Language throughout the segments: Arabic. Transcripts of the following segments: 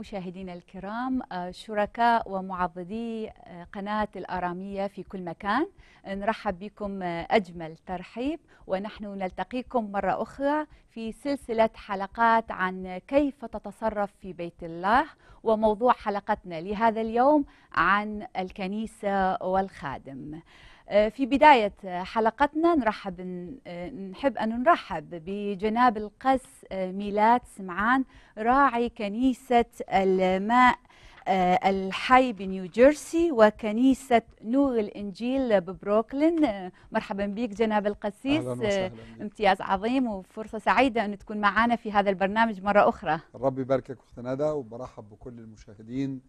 مشاهدينا الكرام آه، شركاء ومعضدي آه، قناة الآرامية في كل مكان نرحب بكم آه، أجمل ترحيب ونحن نلتقيكم مرة أخرى في سلسلة حلقات عن كيف تتصرف في بيت الله وموضوع حلقتنا لهذا اليوم عن الكنيسة والخادم آه، في بداية حلقتنا نرحب آه، نحب أن نرحب بجناب القس آه، ميلاد سمعان راعي كنيسة الماء الحي بنيو جيرسي وكنيسة نور الإنجيل ببروكلين مرحبا بك جناب القسيس أهلاً وسهلاً امتياز عظيم وفرصة سعيدة أن تكون معنا في هذا البرنامج مرة أخرى ربي يباركك أخت ندى وبرحب بكل المشاهدين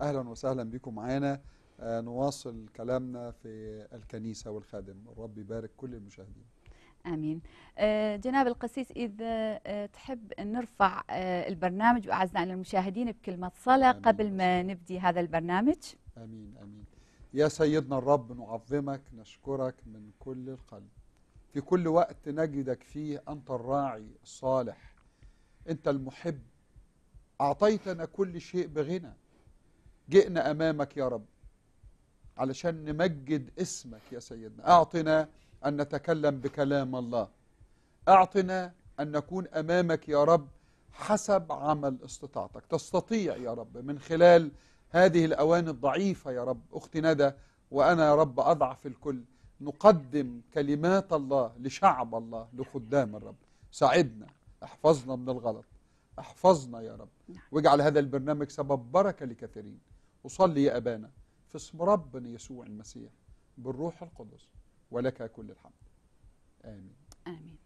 أهلا وسهلا بكم معنا آه، نواصل كلامنا في الكنيسة والخادم الرب يبارك كل المشاهدين امين آه، جناب القسيس اذا آه، تحب نرفع البرنامج واعزائنا المشاهدين بكلمه صلاه قبل ما نبدي هذا البرنامج امين امين يا سيدنا الرب نعظمك نشكرك من كل القلب في كل وقت نجدك فيه انت الراعي الصالح انت المحب اعطيتنا كل شيء بغنى جئنا امامك يا رب علشان نمجد اسمك يا سيدنا أعطنا أن نتكلم بكلام الله أعطنا أن نكون أمامك يا رب حسب عمل استطاعتك تستطيع يا رب من خلال هذه الأوان الضعيفة يا رب أختي ندى وأنا يا رب أضعف الكل نقدم كلمات الله لشعب الله لخدام الرب ساعدنا احفظنا من الغلط احفظنا يا رب نعم. واجعل هذا البرنامج سبب بركة لكثيرين وصلي يا أبانا في اسم ربنا يسوع المسيح بالروح القدس ولك كل الحمد آمين آمين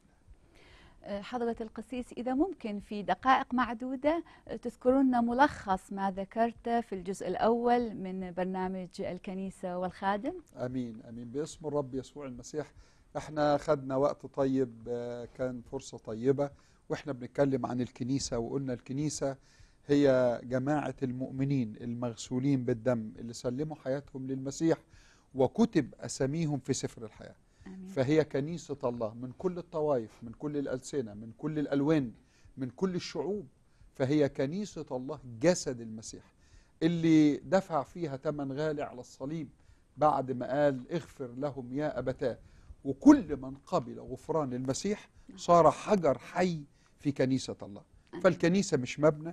آه، حضرة القسيس إذا ممكن في دقائق معدودة آه، تذكرون ملخص ما ذكرته في الجزء الأول من برنامج الكنيسة والخادم أمين أمين باسم الرب يسوع المسيح احنا خدنا وقت طيب آه، كان فرصة طيبة واحنا بنتكلم عن الكنيسة وقلنا الكنيسة هي جماعة المؤمنين المغسولين بالدم اللي سلموا حياتهم للمسيح وكتب أساميهم في سفر الحياة آمين. فهي كنيسة الله من كل الطوائف من كل الألسنة من كل الألوان من كل الشعوب فهي كنيسة الله جسد المسيح اللي دفع فيها ثمن غالي على الصليب بعد ما قال اغفر لهم يا أبتاه وكل من قبل غفران المسيح صار حجر حي في كنيسة الله فالكنيسة مش مبنى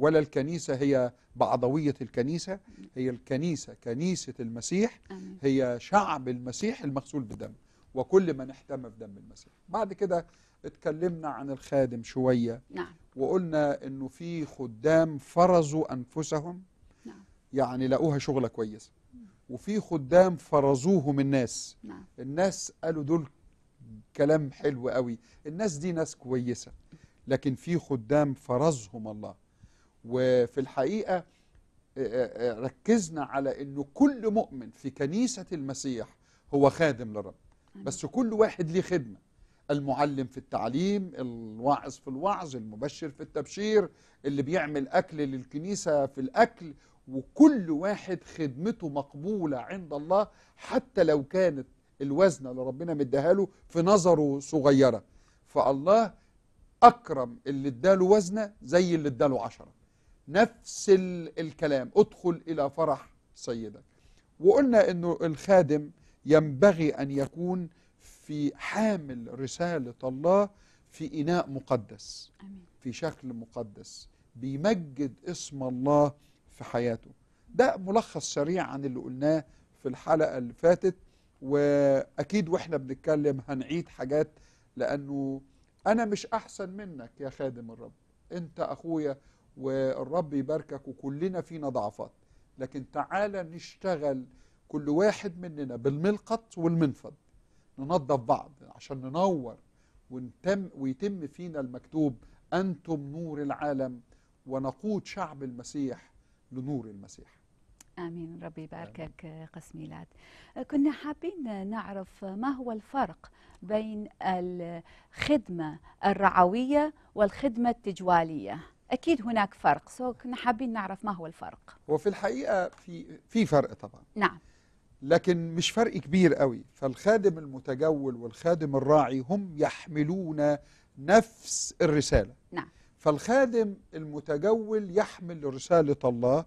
ولا الكنيسة هي بعضوية الكنيسة هي الكنيسة كنيسة المسيح هي شعب المسيح المغسول بالدم وكل من احتمى بدم المسيح بعد كده اتكلمنا عن الخادم شوية نعم. وقلنا انه في خدام فرزوا انفسهم نعم. يعني لقوها شغلة كويسة وفي خدام فرزوهم الناس نعم. الناس قالوا دول كلام حلو قوي الناس دي ناس كويسة لكن في خدام فرزهم الله وفي الحقيقة ركزنا على أنه كل مؤمن في كنيسة المسيح هو خادم للرب بس كل واحد ليه خدمة المعلم في التعليم الواعظ في الوعظ المبشر في التبشير اللي بيعمل أكل للكنيسة في الأكل وكل واحد خدمته مقبولة عند الله حتى لو كانت الوزنة اللي ربنا مديها له في نظره صغيرة فالله أكرم اللي اداله وزنة زي اللي اداله عشرة نفس الكلام ادخل إلى فرح سيدك وقلنا أنه الخادم ينبغي أن يكون في حامل رسالة الله في إناء مقدس في شكل مقدس بيمجد اسم الله في حياته ده ملخص سريع عن اللي قلناه في الحلقة اللي فاتت وأكيد وإحنا بنتكلم هنعيد حاجات لأنه أنا مش أحسن منك يا خادم الرب أنت أخويا والرب يباركك وكلنا فينا ضعفات لكن تعالى نشتغل كل واحد مننا بالملقط والمنفض ننظف بعض عشان ننور ونتم ويتم فينا المكتوب أنتم نور العالم ونقود شعب المسيح لنور المسيح آمين ربي يباركك قسم ميلاد كنا حابين نعرف ما هو الفرق بين الخدمة الرعوية والخدمة التجوالية اكيد هناك فرق سو كنا حابين نعرف ما هو الفرق هو في الحقيقه في في فرق طبعا نعم لكن مش فرق كبير قوي فالخادم المتجول والخادم الراعي هم يحملون نفس الرساله نعم فالخادم المتجول يحمل رساله الله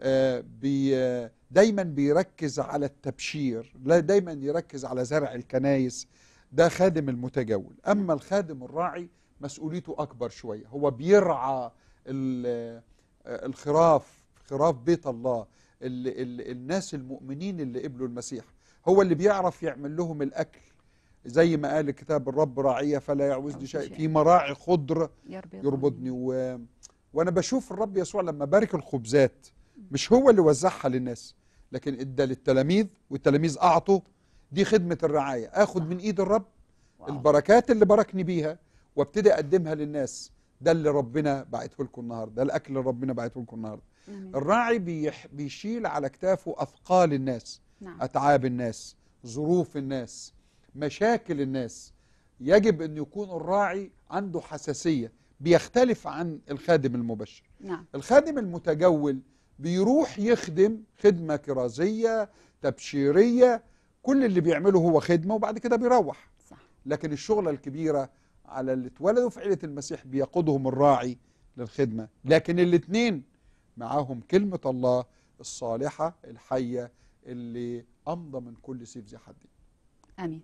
آه، بي آه، دايما بيركز على التبشير لا دايما يركز على زرع الكنايس ده خادم المتجول أما الخادم الراعي مسؤوليته أكبر شوية هو بيرعى آه، الخراف خراف بيت الله ال ال الناس المؤمنين اللي قبلوا المسيح هو اللي بيعرف يعمل لهم الأكل زي ما قال الكتاب الرب راعية فلا يعوزني شيء في مراعي خضر يربطني و... وأنا بشوف الرب يسوع لما بارك الخبزات مش هو اللي وزعها للناس لكن ادى للتلاميذ والتلاميذ أعطوا دي خدمة الرعاية أخد من إيد الرب البركات اللي باركني بيها وابتدي أقدمها للناس ده اللي ربنا بعته لكم النهارده ده الاكل اللي ربنا بعته لكم النهارده الراعي بيح بيشيل على كتافه اثقال الناس نعم. اتعاب الناس ظروف الناس مشاكل الناس يجب ان يكون الراعي عنده حساسيه بيختلف عن الخادم المبشر نعم. الخادم المتجول بيروح يخدم خدمه كرازيه تبشيريه كل اللي بيعمله هو خدمه وبعد كده بيروح صح. لكن الشغله الكبيره على اللي اتولدوا في عيلة المسيح بيقودهم الراعي للخدمة لكن الاثنين معاهم كلمة الله الصالحة الحية اللي أمضى من كل سيف زي حد آمين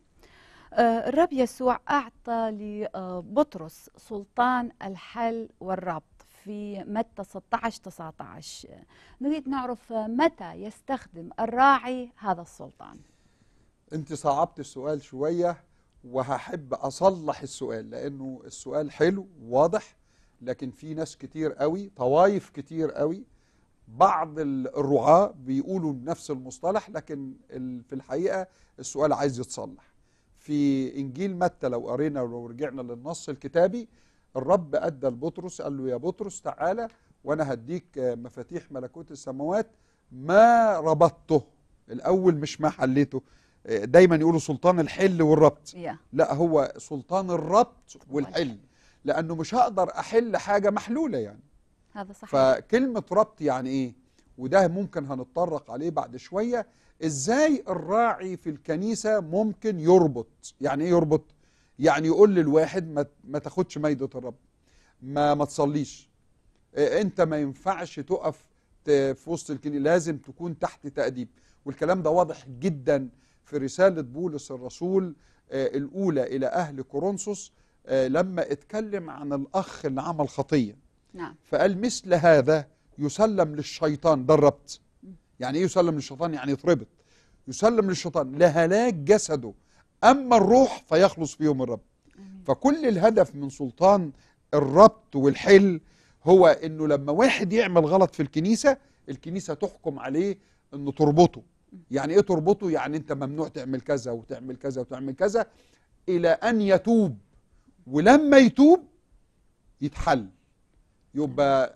آه، الرب يسوع أعطى لبطرس آه، سلطان الحل والربط في متى 16 19 نريد نعرف متى يستخدم الراعي هذا السلطان انت صعبت السؤال شوية وهحب أصلح السؤال لأنه السؤال حلو واضح لكن في ناس كتير قوي طوايف كتير قوي بعض الرعاة بيقولوا نفس المصطلح لكن في الحقيقة السؤال عايز يتصلح في إنجيل متى لو قرينا ولو رجعنا للنص الكتابي الرب أدى لبطرس قال له يا بطرس تعالى وأنا هديك مفاتيح ملكوت السماوات ما ربطته الأول مش ما حليته دايما يقولوا سلطان الحل والربط لا هو سلطان الربط والحل لانه مش هقدر احل حاجه محلوله يعني هذا صحيح فكلمه ربط يعني ايه وده ممكن هنتطرق عليه بعد شويه ازاي الراعي في الكنيسه ممكن يربط يعني ايه يربط يعني يقول للواحد ما, ما تاخدش ميده الرب ما ما تصليش انت ما ينفعش تقف في وسط الكنيسه لازم تكون تحت تاديب والكلام ده واضح جدا في رسالة بولس الرسول آه، الأولى إلى أهل كورنثوس آه، لما اتكلم عن الأخ اللي عمل خطية نعم. فقال مثل هذا يسلم للشيطان ده الربط يعني إيه يسلم للشيطان يعني يتربط يسلم للشيطان لهلاك جسده أما الروح فيخلص فيهم الرب فكل الهدف من سلطان الربط والحل هو انه لما واحد يعمل غلط في الكنيسه الكنيسه تحكم عليه انه تربطه يعني ايه تربطه يعني انت ممنوع تعمل كذا وتعمل كذا وتعمل كذا الى ان يتوب ولما يتوب يتحل يبقى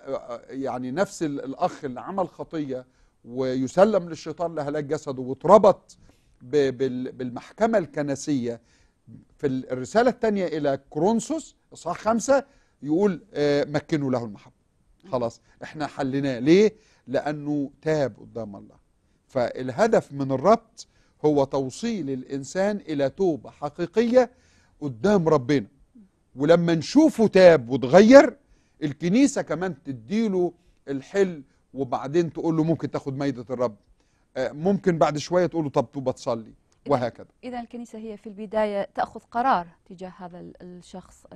يعني نفس الاخ اللي عمل خطيه ويسلم للشيطان لهلاك جسده واتربط بالمحكمه الكنسيه في الرساله الثانيه الى كرونسوس اصحاح خمسه يقول آه، مكنوا له المحبه خلاص احنا حليناه ليه؟ لانه تاب قدام الله فالهدف من الربط هو توصيل الإنسان إلى توبة حقيقية قدام ربنا ولما نشوفه تاب وتغير الكنيسة كمان تديله الحل وبعدين تقول له ممكن تاخد ميدة الرب آه، ممكن بعد شوية تقول له طب توبة تصلي وهكذا إذا الكنيسة هي في البداية تأخذ قرار تجاه هذا الشخص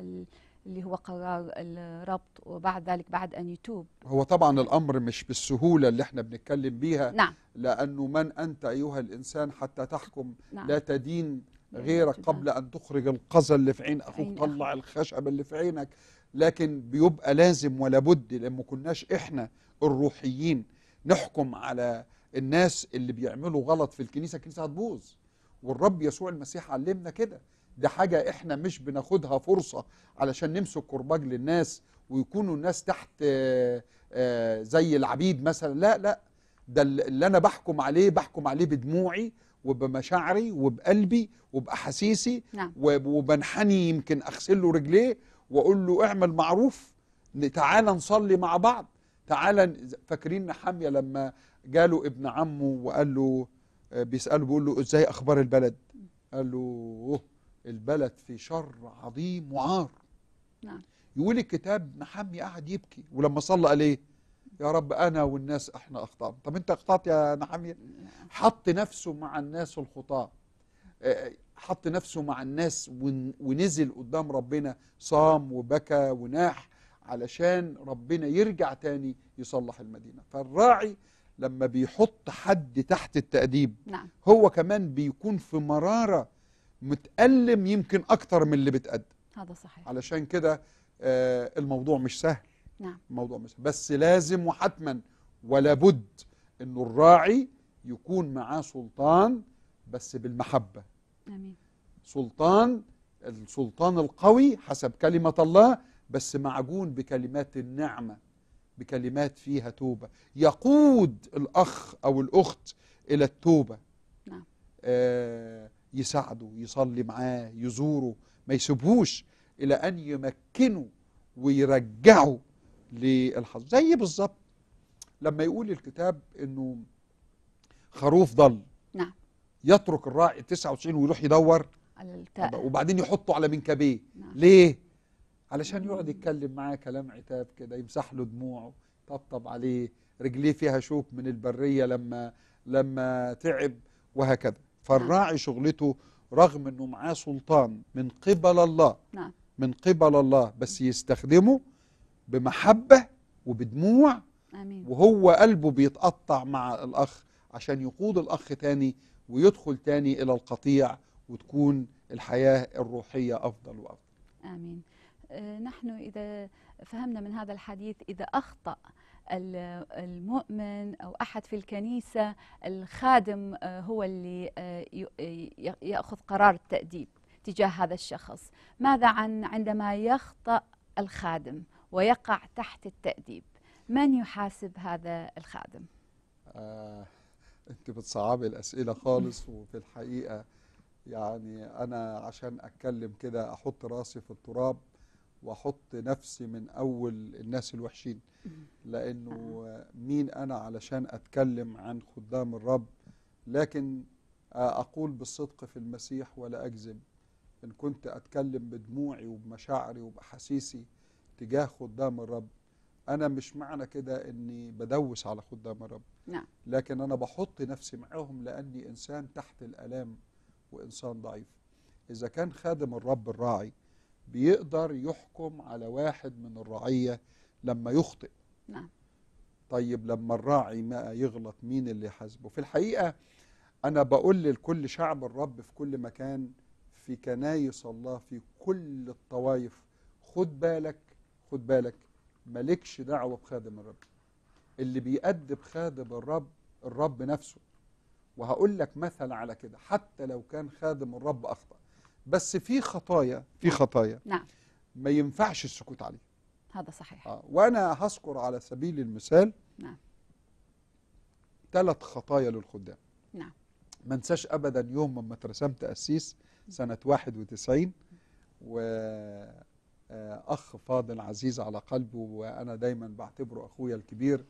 اللي هو قرار الربط وبعد ذلك بعد أن يتوب هو طبعا الأمر مش بالسهولة اللي احنا بنتكلم بيها نعم لأنه من أنت أيها الإنسان حتى تحكم نعم لا تدين يعني غيرك قبل أن تخرج القذى اللي في عين أخوك طلع الخشب اللي في عينك لكن بيبقى لازم ولا بد لأن ما كناش إحنا الروحيين نحكم على الناس اللي بيعملوا غلط في الكنيسة الكنيسة هتبوظ والرب يسوع المسيح علمنا كده دي حاجة احنا مش بناخدها فرصة علشان نمسك كرباج للناس ويكونوا الناس تحت آه، آه، زي العبيد مثلا لا لا ده اللي انا بحكم عليه بحكم عليه بدموعي وبمشاعري وبقلبي وبأحاسيسي نعم. وبنحني يمكن أغسل له رجليه وأقول له اعمل معروف تعالى نصلي مع بعض تعالى فاكرين حامية لما جاله ابن عمه وقال له آه، بيسأله بيقول له ازاي أخبار البلد قال له البلد في شر عظيم وعار نعم يقول الكتاب محمي قعد يبكي ولما صلى قال ايه يا رب انا والناس احنا اخطانا طب انت اخطات يا محمي حط نفسه مع الناس الخطاة آه، آه، حط نفسه مع الناس ونزل قدام ربنا صام وبكى وناح علشان ربنا يرجع تاني يصلح المدينة فالراعي لما بيحط حد تحت التأديب نعم. هو كمان بيكون في مرارة متألم يمكن أكتر من اللي بتقدم هذا صحيح علشان كده آه، الموضوع مش سهل نعم الموضوع مش سهل بس لازم وحتما ولابد أنه الراعي يكون معاه سلطان بس بالمحبة أمين. سلطان السلطان القوي حسب كلمة الله بس معجون بكلمات النعمة بكلمات فيها توبة يقود الأخ أو الأخت إلى التوبة نعم. آه يساعده يصلي معاه يزوره ما يسيبهوش إلى أن يمكنه ويرجعه للحظ زي بالظبط لما يقول الكتاب أنه خروف ضل نعم يترك الراعي 99 ويروح يدور على وبعدين يحطه على منكبيه نعم. ليه علشان يقعد يتكلم معاه كلام عتاب كده يمسح له دموعه طبطب عليه رجليه فيها شوك من البريه لما لما تعب وهكذا فالراعي شغلته رغم انه معاه سلطان من قبل الله نعم. من قبل الله بس يستخدمه بمحبه وبدموع آمين. وهو قلبه بيتقطع مع الاخ عشان يقود الاخ تاني ويدخل تاني الى القطيع وتكون الحياه الروحيه افضل وافضل امين آه، نحن اذا فهمنا من هذا الحديث اذا اخطا المؤمن أو أحد في الكنيسة الخادم آه، هو اللي آه، يأخذ قرار التأديب تجاه هذا الشخص ماذا عن عندما يخطأ الخادم ويقع تحت التأديب من يحاسب هذا الخادم؟ آه، انت بتصعبي الاسئله خالص وفي الحقيقه يعني انا عشان اتكلم كده احط راسي في التراب واحط نفسي من اول الناس الوحشين لانه مين انا علشان اتكلم عن خدام الرب لكن اقول بالصدق في المسيح ولا اكذب ان كنت اتكلم بدموعي وبمشاعري وباحاسيسي تجاه خدام الرب انا مش معنى كده اني بدوس على خدام الرب نعم. لكن انا بحط نفسي معاهم لاني انسان تحت الالام وانسان ضعيف اذا كان خادم الرب الراعي بيقدر يحكم على واحد من الرعية لما يخطئ نعم طيب لما الراعي ما يغلط مين اللي يحاسبه في الحقيقة أنا بقول لكل شعب الرب في كل مكان في كنايس الله في كل الطوائف خد بالك خد بالك مالكش دعوة بخادم الرب اللي بيأدب خادم الرب الرب نفسه وهقول لك مثل على كده حتى لو كان خادم الرب أخطأ بس في خطايا في نعم. خطايا نعم ما ينفعش السكوت عليها هذا صحيح آه وانا هذكر على سبيل المثال نعم ثلاث خطايا للخدام نعم ما انساش ابدا يوم ما اترسمت اسيس سنه 91 و آه، اخ فاضل عزيز على قلبه وانا دايما بعتبره اخويا الكبير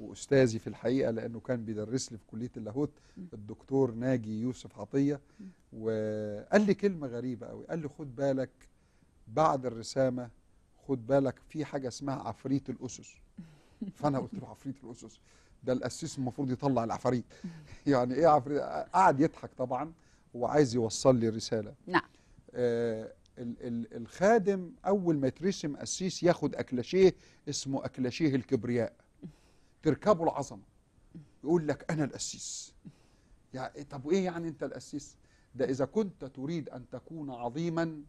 واستاذي في الحقيقه لانه كان بيدرس لي في كليه اللاهوت الدكتور ناجي يوسف عطيه وقال لي كلمه غريبه قوي قال لي خد بالك بعد الرسامه خد بالك في حاجه اسمها عفريت الاسس فانا قلت له عفريت الاسس ده القسيس المفروض يطلع العفاريت يعني ايه عفريت قعد يضحك طبعا هو عايز يوصل لي رساله نعم آه ال ال الخادم اول ما يترسم قسيس ياخد اكلاشيه اسمه اكلاشيه الكبرياء تركبوا العظمه يقول لك انا القسيس يعني طب وايه يعني انت القسيس ده اذا كنت تريد ان تكون عظيما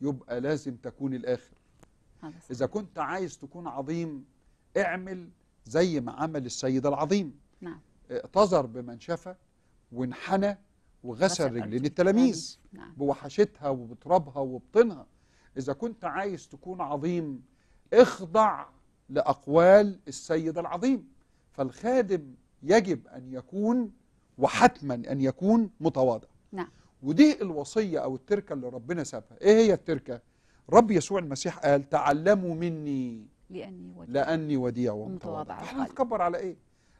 يبقى لازم تكون الاخر اذا كنت عايز تكون عظيم اعمل زي ما عمل السيد العظيم نعم اعتذر بمنشفه وانحنى وغسل رجلين التلاميذ نعم. بوحشتها وبترابها وبطنها اذا كنت عايز تكون عظيم اخضع لأقوال السيد العظيم فالخادم يجب أن يكون وحتما أن يكون متواضع نعم. ودي الوصية أو التركة اللي ربنا سابها إيه هي التركة؟ رب يسوع المسيح قال تعلموا مني لأني وديع, لأني وديع ومتواضع احنا نتكبر على إيه؟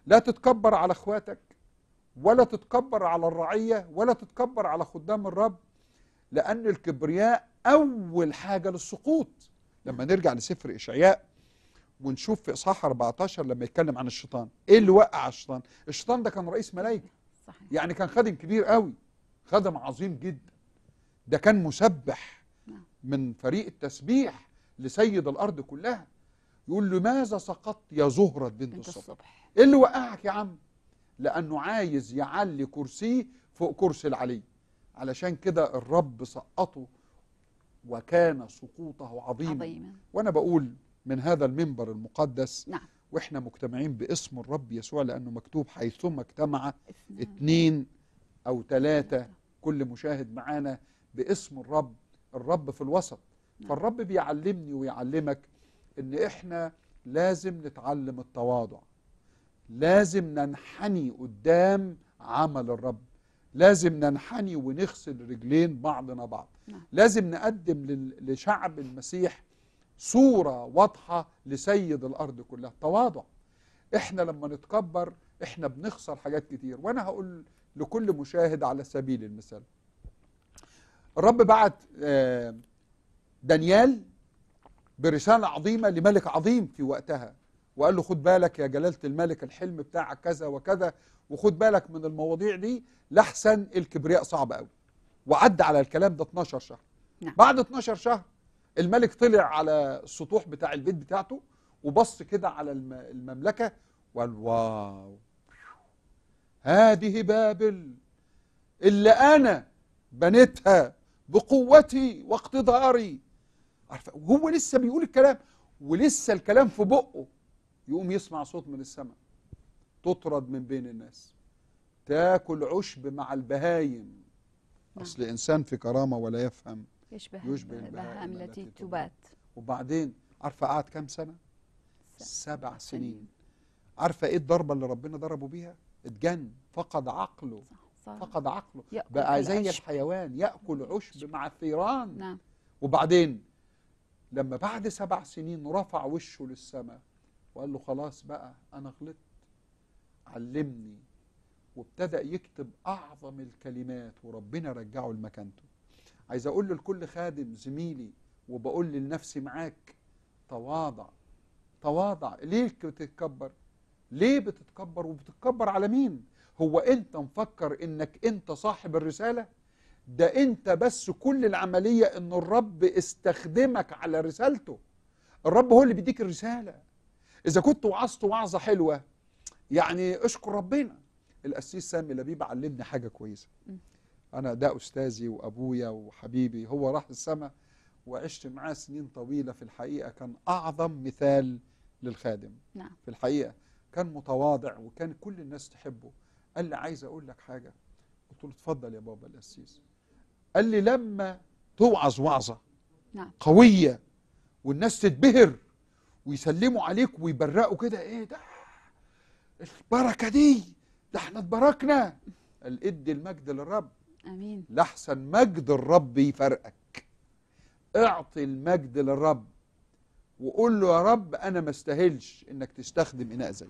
لا تتكبر على اخواتك ولا تتكبر على الرعية ولا تتكبر على خدام الرب لأن الكبرياء أول حاجة للسقوط لما نرجع لسفر إشعياء ونشوف في اصحاح 14 لما يتكلم عن الشيطان ايه اللي وقع الشيطان الشيطان ده كان رئيس ملائكه صحيح. يعني كان خادم كبير قوي خدم عظيم جدا ده كان مسبح نعم. من فريق التسبيح لسيد الارض كلها يقول له ماذا سقطت يا زهرة بنت, بنت الصبح. الصبح ايه اللي وقعك يا عم لانه عايز يعلي كرسيه فوق كرسي العلي علشان كده الرب سقطه وكان سقوطه عظيما, عظيم. وانا بقول من هذا المنبر المقدس نعم. واحنا مجتمعين باسم الرب يسوع لانه مكتوب حيثما اجتمع اثنين او ثلاثه كل مشاهد معانا باسم الرب الرب في الوسط نعم. فالرب بيعلمني ويعلمك ان احنا لازم نتعلم التواضع لازم ننحني قدام عمل الرب لازم ننحني ونغسل رجلين بعضنا بعض نعم. لازم نقدم لشعب المسيح صورة واضحة لسيد الأرض كلها التواضع احنا لما نتكبر احنا بنخسر حاجات كتير وانا هقول لكل مشاهد على سبيل المثال الرب بعت آه، دانيال برسالة عظيمة لملك عظيم في وقتها وقال له خد بالك يا جلالة الملك الحلم بتاعك كذا وكذا وخد بالك من المواضيع دي لحسن الكبرياء صعب قوي وعدى على الكلام ده 12 شهر نعم. بعد 12 شهر الملك طلع على السطوح بتاع البيت بتاعته وبص كده على المملكة وقال واو هذه بابل اللي أنا بنيتها بقوتي واقتداري وهو لسه بيقول الكلام ولسه الكلام في بقه يقوم يسمع صوت من السماء تطرد من بين الناس تاكل عشب مع البهايم أصل إنسان في كرامة ولا يفهم يشبه, يشبه البهائم التي تبات وبعدين عارفه قعد كام سنه سبع سنين, سنين. عارفه ايه الضربه اللي ربنا ضربه بيها اتجن فقد عقله صح صح. فقد عقله بقى زي الحيوان ياكل عشب مع الثيران نعم وبعدين لما بعد سبع سنين رفع وشه للسماء وقال له خلاص بقى انا غلطت علمني وابتدأ يكتب أعظم الكلمات وربنا رجعه لمكانته عايز اقول لكل خادم زميلي وبقول لنفسي معاك تواضع تواضع ليه بتتكبر ليه بتتكبر وبتتكبر على مين هو انت مفكر انك انت صاحب الرساله ده انت بس كل العمليه ان الرب استخدمك على رسالته الرب هو اللي بيديك الرساله اذا كنت وعظت وعظه حلوه يعني اشكر ربنا القسيس سامي لبيب علمني حاجه كويسه أنا ده أستاذي وأبويا وحبيبي هو راح السماء وعشت معاه سنين طويلة في الحقيقة كان أعظم مثال للخادم نعم. في الحقيقة كان متواضع وكان كل الناس تحبه قال لي عايز أقول لك حاجة قلت له اتفضل يا بابا القسيس قال لي لما توعظ وعظة نعم. قوية والناس تتبهر ويسلموا عليك ويبرقوا كده ايه ده البركة دي ده احنا اتبركنا قال ادي المجد للرب امين لحسن مجد الرب يفرقك اعطي المجد للرب وقول له يا رب انا ما استاهلش انك تستخدم اناء زي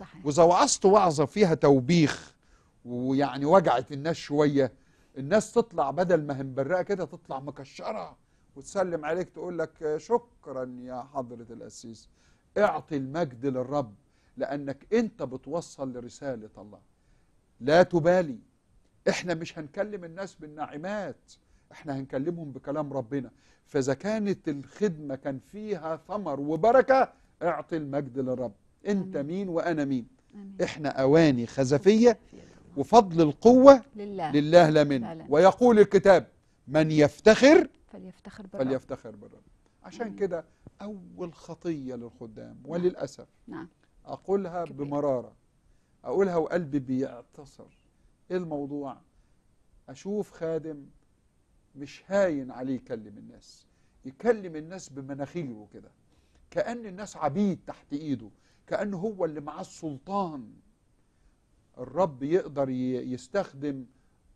صحيح واذا وعظت وعظه فيها توبيخ ويعني وجعت الناس شويه الناس تطلع بدل ما همبرقه كده تطلع مكشره وتسلم عليك تقول لك شكرا يا حضره القسيس اعطي المجد للرب لانك انت بتوصل لرساله الله لا تبالي احنا مش هنكلم الناس بالناعمات احنا هنكلمهم بكلام ربنا فاذا كانت الخدمه كان فيها ثمر وبركه اعطي المجد للرب انت أمين. مين وانا مين أمين. احنا اواني خزفيه وفضل القوه لله, لله لا منه ويقول الكتاب من يفتخر فليفتخر بالرب فليفتخر بالرب عشان كده اول خطيه للخدام نعم. وللاسف نعم. اقولها كبير. بمراره اقولها وقلبي بيعتصر ايه الموضوع اشوف خادم مش هاين عليه يكلم الناس يكلم الناس بمناخيره كده كأن الناس عبيد تحت ايده كأنه هو اللي معاه السلطان الرب يقدر يستخدم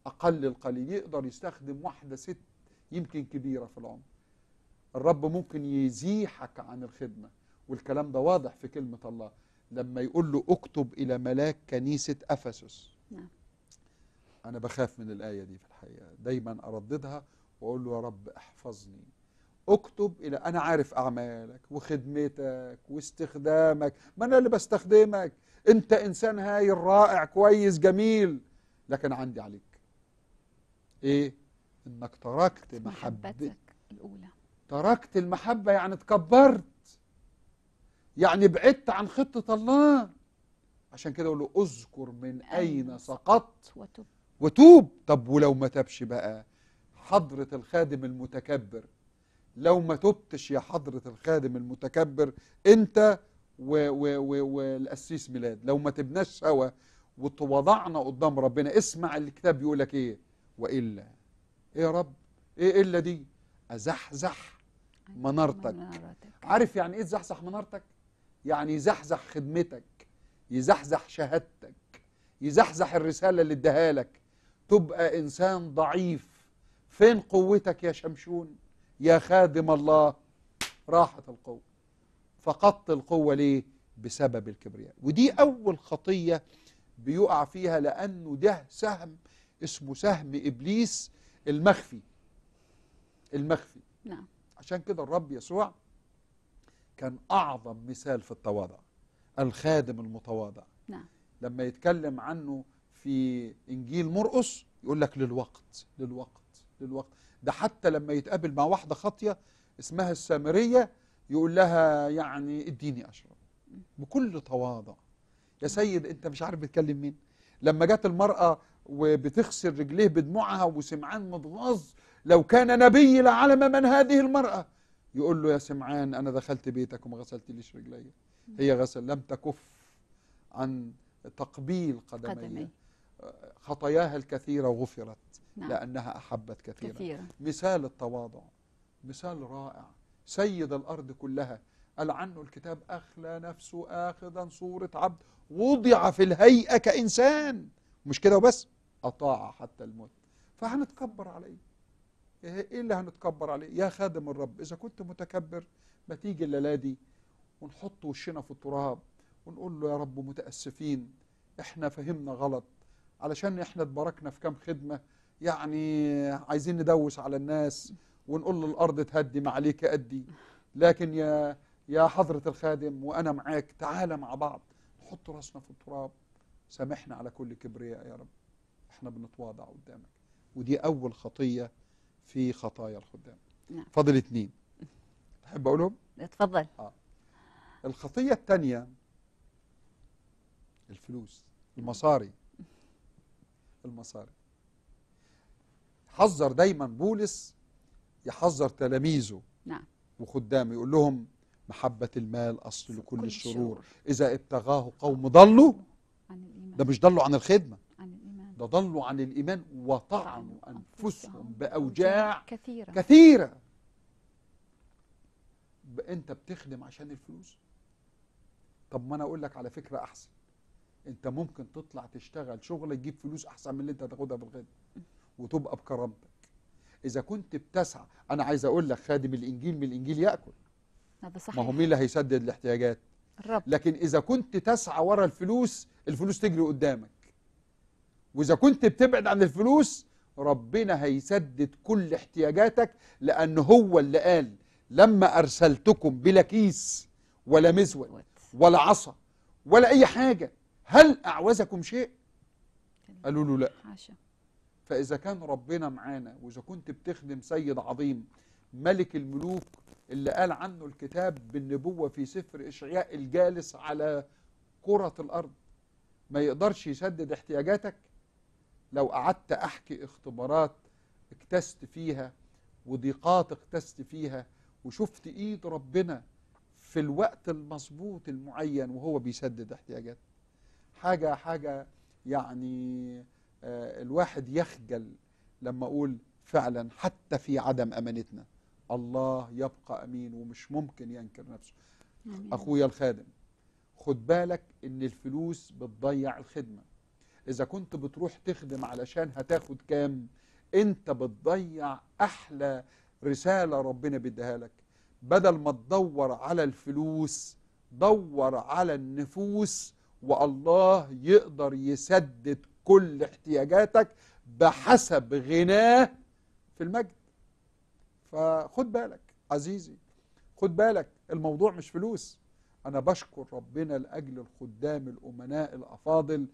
أقل القليل يقدر يستخدم واحدة ست يمكن كبيرة في العمر الرب ممكن يزيحك عن الخدمة والكلام ده واضح في كلمة الله لما يقول له اكتب إلى ملاك كنيسة أفسس نعم. أنا بخاف من الآية دي في الحقيقة دايما أرددها وأقول له يا رب احفظني اكتب إلى أنا عارف أعمالك وخدمتك واستخدامك ما أنا اللي بستخدمك أنت إنسان هايل رائع كويس جميل لكن عندي عليك إيه إنك تركت محبتك الأولى تركت المحبة يعني اتكبرت يعني بعدت عن خطة الله عشان كده اقول له اذكر من اين سقطت وتب وتوب طب ولو ما تبش بقى حضرة الخادم المتكبر لو ما تبتش يا حضرة الخادم المتكبر انت والقسيس ميلاد لو ما تبناش سوا وتوضعنا قدام ربنا اسمع الكتاب بيقولك لك ايه والا ايه يا رب ايه الا دي ازحزح منارتك عارف يعني ايه تزحزح منارتك يعني يزحزح خدمتك يزحزح شهادتك يزحزح الرساله اللي اديها لك تبقى إنسان ضعيف فين قوتك يا شمشون يا خادم الله راحت القوة فقدت القوة ليه بسبب الكبرياء ودي أول خطية بيقع فيها لأنه ده سهم اسمه سهم إبليس المخفي المخفي نعم عشان كده الرب يسوع كان أعظم مثال في التواضع الخادم المتواضع نعم لما يتكلم عنه في إنجيل مرقس يقول لك للوقت للوقت للوقت ده حتى لما يتقابل مع واحدة خاطية اسمها السامرية يقول لها يعني اديني أشرب بكل تواضع يا سيد أنت مش عارف بتكلم مين لما جت المرأة وبتغسل رجليه بدموعها وسمعان متغاظ لو كان نبي لعلم من هذه المرأة يقول له يا سمعان أنا دخلت بيتك وما غسلتليش رجلي هي غسل لم تكف عن تقبيل قدمي خطاياها الكثيرة غفرت نعم. لأنها أحبت كثيرا كثيرة. مثال التواضع مثال رائع سيد الأرض كلها قال عنه الكتاب أخلى نفسه آخذا صورة عبد وضع في الهيئة كإنسان مش كده وبس أطاع حتى الموت فهنتكبر عليه إيه اللي هنتكبر عليه يا خادم الرب إذا كنت متكبر ما تيجي الليلة دي ونحط وشنا في التراب ونقول له يا رب متأسفين إحنا فهمنا غلط علشان احنا اتباركنا في كام خدمة يعني عايزين ندوس على الناس ونقول للأرض تهدي ما عليك أدي لكن يا يا حضرة الخادم وأنا معاك تعالى مع بعض نحط راسنا في التراب سامحنا على كل كبرياء يا رب احنا بنتواضع قدامك ودي أول خطية في خطايا الخدام نعم. فاضل اتنين تحب أقولهم؟ اتفضل آه. الخطية الثانية الفلوس المصاري المصاري حذر دايما بولس يحذر تلاميذه نعم وخدامه يقول لهم محبة المال أصل لكل الشرور إذا ابتغاه قوم ضلوا عن الإيمان ده مش ضلوا عن الخدمة عن الإيمان ده ضلوا عن الإيمان وطعنوا أنفسهم بأوجاع كثيرة كثيرة أنت بتخدم عشان الفلوس طب ما أنا أقول لك على فكرة أحسن انت ممكن تطلع تشتغل شغل تجيب فلوس احسن من اللي انت هتاخدها في الخدمه وتبقى بكرامتك اذا كنت بتسعى انا عايز اقول لك خادم الانجيل من الانجيل ياكل ده صحيح ما هو مين اللي هيسدد الاحتياجات الرب لكن اذا كنت تسعى ورا الفلوس الفلوس تجري قدامك واذا كنت بتبعد عن الفلوس ربنا هيسدد كل احتياجاتك لان هو اللي قال لما ارسلتكم بلا كيس ولا مزود ولا عصا ولا اي حاجه هل أعوزكم شيء قالوا له لا فإذا كان ربنا معانا وإذا كنت بتخدم سيد عظيم ملك الملوك اللي قال عنه الكتاب بالنبوة في سفر إشعياء الجالس على كرة الأرض ما يقدرش يسدد احتياجاتك لو قعدت أحكي اختبارات اكتست فيها وضيقات اكتست فيها وشفت ايد ربنا في الوقت المظبوط المعين وهو بيسدد احتياجاتك حاجة حاجة يعني آه، الواحد يخجل لما أقول فعلا حتى في عدم أمانتنا الله يبقى أمين ومش ممكن ينكر نفسه أخويا الخادم خد بالك إن الفلوس بتضيع الخدمة إذا كنت بتروح تخدم علشان هتاخد كام أنت بتضيع أحلى رسالة ربنا بيديها لك بدل ما تدور على الفلوس دور على النفوس والله يقدر يسدد كل احتياجاتك بحسب غناه في المجد فخد بالك عزيزي خد بالك الموضوع مش فلوس أنا بشكر ربنا لأجل الخدام الأمناء الأفاضل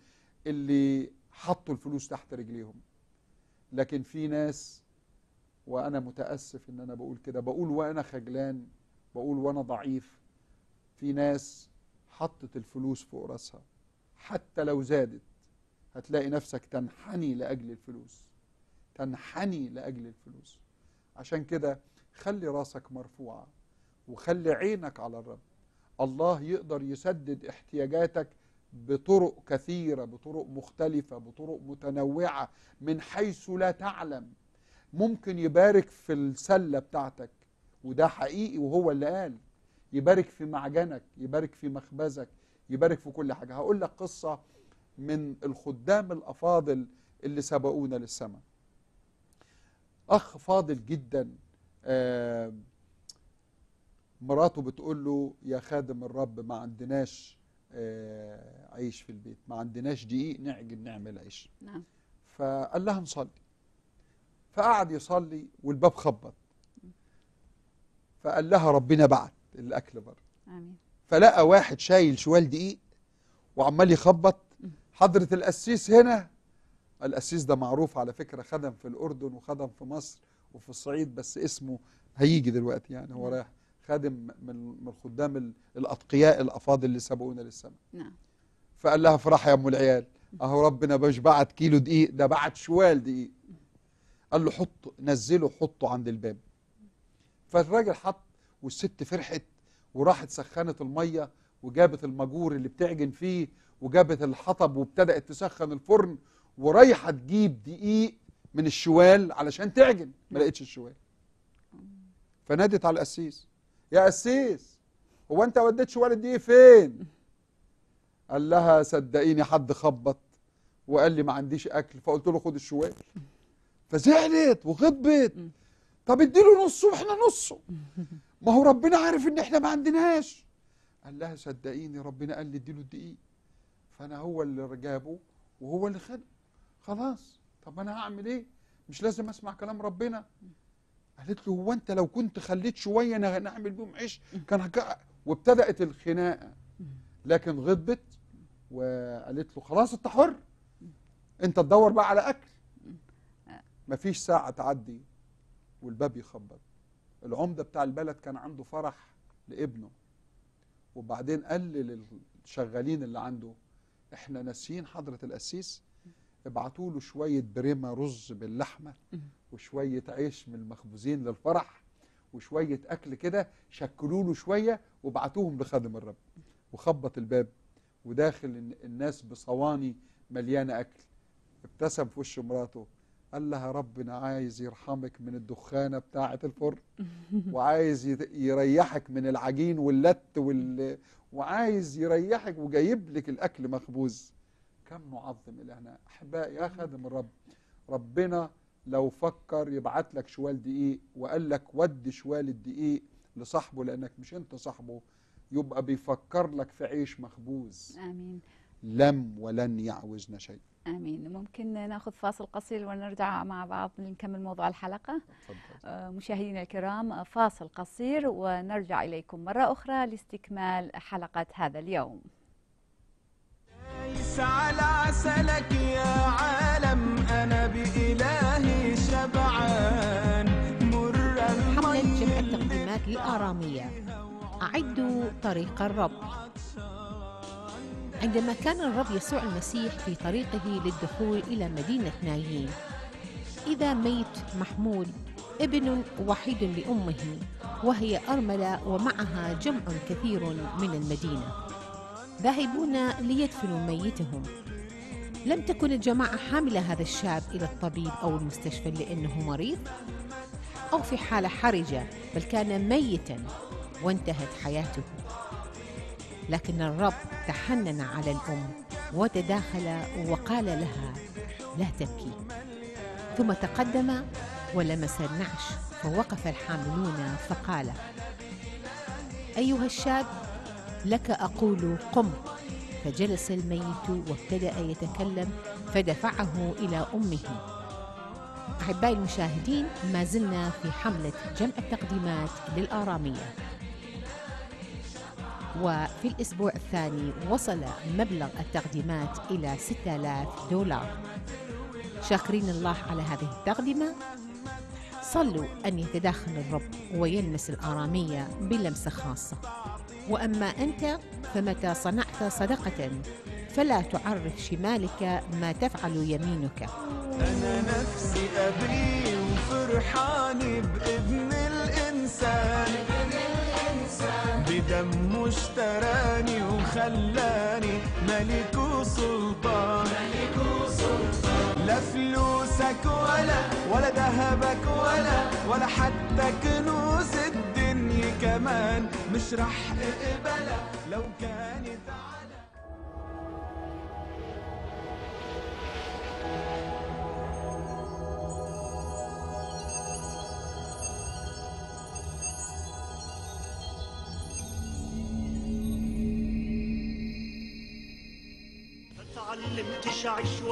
اللي حطوا الفلوس تحت رجليهم لكن في ناس وأنا متأسف إن أنا بقول كده بقول وأنا خجلان بقول وأنا ضعيف في ناس حطت الفلوس فوق راسها حتى لو زادت هتلاقي نفسك تنحني لأجل الفلوس تنحني لأجل الفلوس عشان كده خلي راسك مرفوعة وخلي عينك على الرب الله يقدر يسدد احتياجاتك بطرق كثيرة بطرق مختلفة بطرق متنوعة من حيث لا تعلم ممكن يبارك في السلة بتاعتك وده حقيقي وهو اللي قال يبارك في معجنك يبارك في مخبزك يبارك في كل حاجة هقول لك قصة من الخدام الأفاضل اللي سبقونا للسماء أخ فاضل جدا آه، مراته بتقول له يا خادم الرب ما عندناش آه، عيش في البيت ما عندناش دقيق نعجن نعمل عيش نعم فقال لها نصلي فقعد يصلي والباب خبط فقال لها ربنا بعت الاكل بره امين فلقى واحد شايل شوال دقيق وعمال يخبط حضره القسيس هنا القسيس ده معروف على فكره خدم في الاردن وخدم في مصر وفي الصعيد بس اسمه هيجي دلوقتي يعني هو رايح خادم من الخدام الاتقياء الافاضل اللي سبقونا للسماء نعم فقال لها فرح يا ام العيال اهو ربنا مش بعت كيلو دقيق ده بعت شوال دقيق قال له حطه نزله حطه عند الباب فالراجل حط والست فرحت وراحت سخنت الميه وجابت المجور اللي بتعجن فيه وجابت الحطب وابتدأت تسخن الفرن ورايحه تجيب دقيق من الشوال علشان تعجن ما لقيتش الشوال فنادت على القسيس يا قسيس هو انت وديت شوال الدقيق فين قال لها صدقيني حد خبط وقال لي ما عنديش اكل فقلت له خد الشوال فزعلت وغضبت طب اديله نصه واحنا نصه ما هو ربنا عارف ان احنا ما عندناش قال لها صدقيني ربنا قال لي اديله الدقيق فانا هو اللي جابه وهو اللي خده خلاص طب انا هعمل ايه مش لازم اسمع كلام ربنا قالت له هو انت لو كنت خليت شويه انا هنعمل بيهم عيش كان وابتدات الخناقه لكن غضبت وقالت له خلاص انت حر انت تدور بقى على اكل مفيش ساعه تعدي والباب يخبط العمدة بتاع البلد كان عنده فرح لابنه وبعدين قال للشغالين اللي عنده احنا ناسيين حضرة القسيس ابعتوا له شوية بريمة رز باللحمة وشوية عيش من المخبوزين للفرح وشوية أكل كده شكلوا له شوية وبعتوهم لخادم الرب وخبط الباب وداخل الناس بصواني مليانة أكل ابتسم في وش مراته قال لها ربنا عايز يرحمك من الدخانة بتاعة الفرن وعايز يريحك من العجين واللت وال... وعايز يريحك وجايب لك الأكل مخبوز كم نعظم إلهنا أحبائي يا خادم الرب ربنا لو فكر يبعت لك شوال دقيق وقال لك ود شوال الدقيق لصاحبه لأنك مش أنت صاحبه يبقى بيفكر لك في عيش مخبوز آمين لم ولن يعوزنا شيء امين ممكن ناخذ فاصل قصير ونرجع مع بعض نكمل موضوع الحلقه تفضل. آه، مشاهدينا الكرام فاصل قصير ونرجع اليكم مره اخرى لاستكمال حلقه هذا اليوم ليس على عسلك يا عالم انا بالهي شبعان مر حملت جمع التقديمات الاراميه اعدوا طريق الرب عندما كان الرب يسوع المسيح في طريقه للدخول إلى مدينة نايين إذا ميت محمول ابن وحيد لأمه وهي أرملة ومعها جمع كثير من المدينة ذاهبون ليدفنوا ميتهم لم تكن الجماعة حاملة هذا الشاب إلى الطبيب أو المستشفى لأنه مريض أو في حالة حرجة بل كان ميتا وانتهت حياته لكن الرب تحنن على الأم وتداخل وقال لها لا تبكي ثم تقدم ولمس النعش فوقف الحاملون فقال أيها الشاب لك أقول قم فجلس الميت وابتدأ يتكلم فدفعه إلى أمه أحبائي المشاهدين ما زلنا في حملة جمع التقديمات للآرامية وفي الأسبوع الثاني وصل مبلغ التقديمات إلى 6000 دولار شاكرين الله على هذه التقدمة صلوا أن يتدخل الرب ويلمس الآرامية بلمسة خاصة وأما أنت فمتى صنعت صدقة فلا تعرف شمالك ما تفعل يمينك أنا نفسي أبري وفرحاني بابن الإنسان, بابن الإنسان دم اشتراني وخلاني ملك وسلطان ملك وسلطان لا فلوسك ولا ولا ذهبك ولا ولا حتى كنوز الدنيا كمان مش رح اقبلها لو كانت على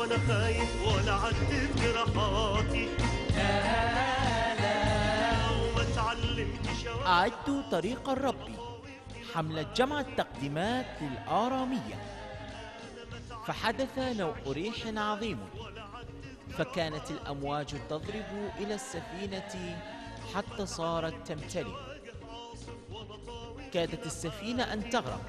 ولا خايف ولا عدت جراحاتي أعدوا طريق الرب حملة جمع التقديمات للآرامية فحدث نوع ريح عظيم فكانت الأمواج تضرب إلى السفينة حتى صارت تمتلئ كادت السفينة أن تغرق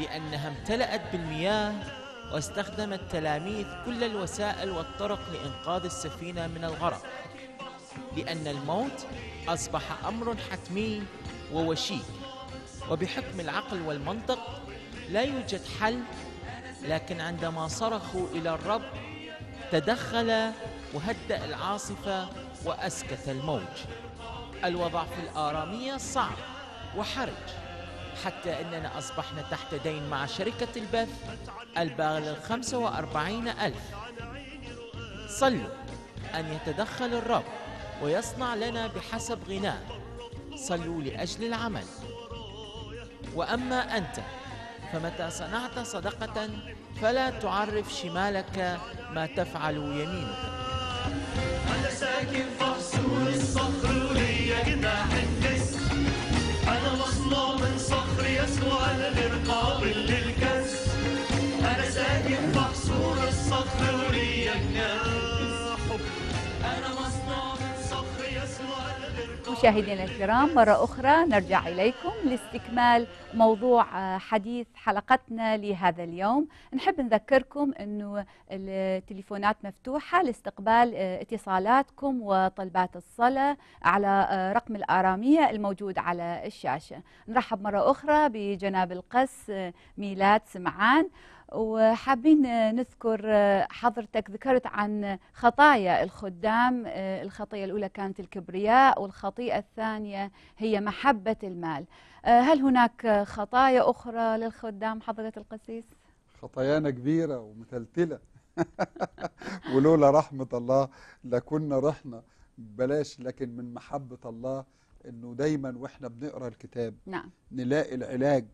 لأنها امتلأت بالمياه واستخدم التلاميذ كل الوسائل والطرق لإنقاذ السفينة من الغرق لأن الموت أصبح أمر حتمي ووشيك وبحكم العقل والمنطق لا يوجد حل لكن عندما صرخوا إلى الرب تدخل وهدأ العاصفة وأسكت الموج الوضع في الآرامية صعب وحرج حتى أننا أصبحنا تحت دين مع شركة البث البالغ 45 ألف صلوا أن يتدخل الرب ويصنع لنا بحسب غناه صلوا لأجل العمل وأما أنت فمتى صنعت صدقة فلا تعرف شمالك ما تفعل يمينك مشاهدينا الكرام مرة أخرى نرجع إليكم لاستكمال موضوع آه، حديث حلقتنا لهذا اليوم نحب نذكركم أنه التليفونات مفتوحة لاستقبال آه، اتصالاتكم وطلبات الصلاة على آه، رقم الآرامية الموجود على الشاشة نرحب مرة أخرى بجناب القس ميلاد سمعان وحابين نذكر آه، حضرتك ذكرت عن خطايا الخدام آه، الخطية الأولى كانت الكبرياء والخطيئة الثانية هي محبة المال آه، هل هناك خطايا أخرى للخدام حضرة القسيس؟ خطايانا كبيرة ومتلتلة ولولا رحمة الله لكنا رحنا بلاش لكن من محبة الله انه دايما واحنا بنقرا الكتاب نعم. نلاقي العلاج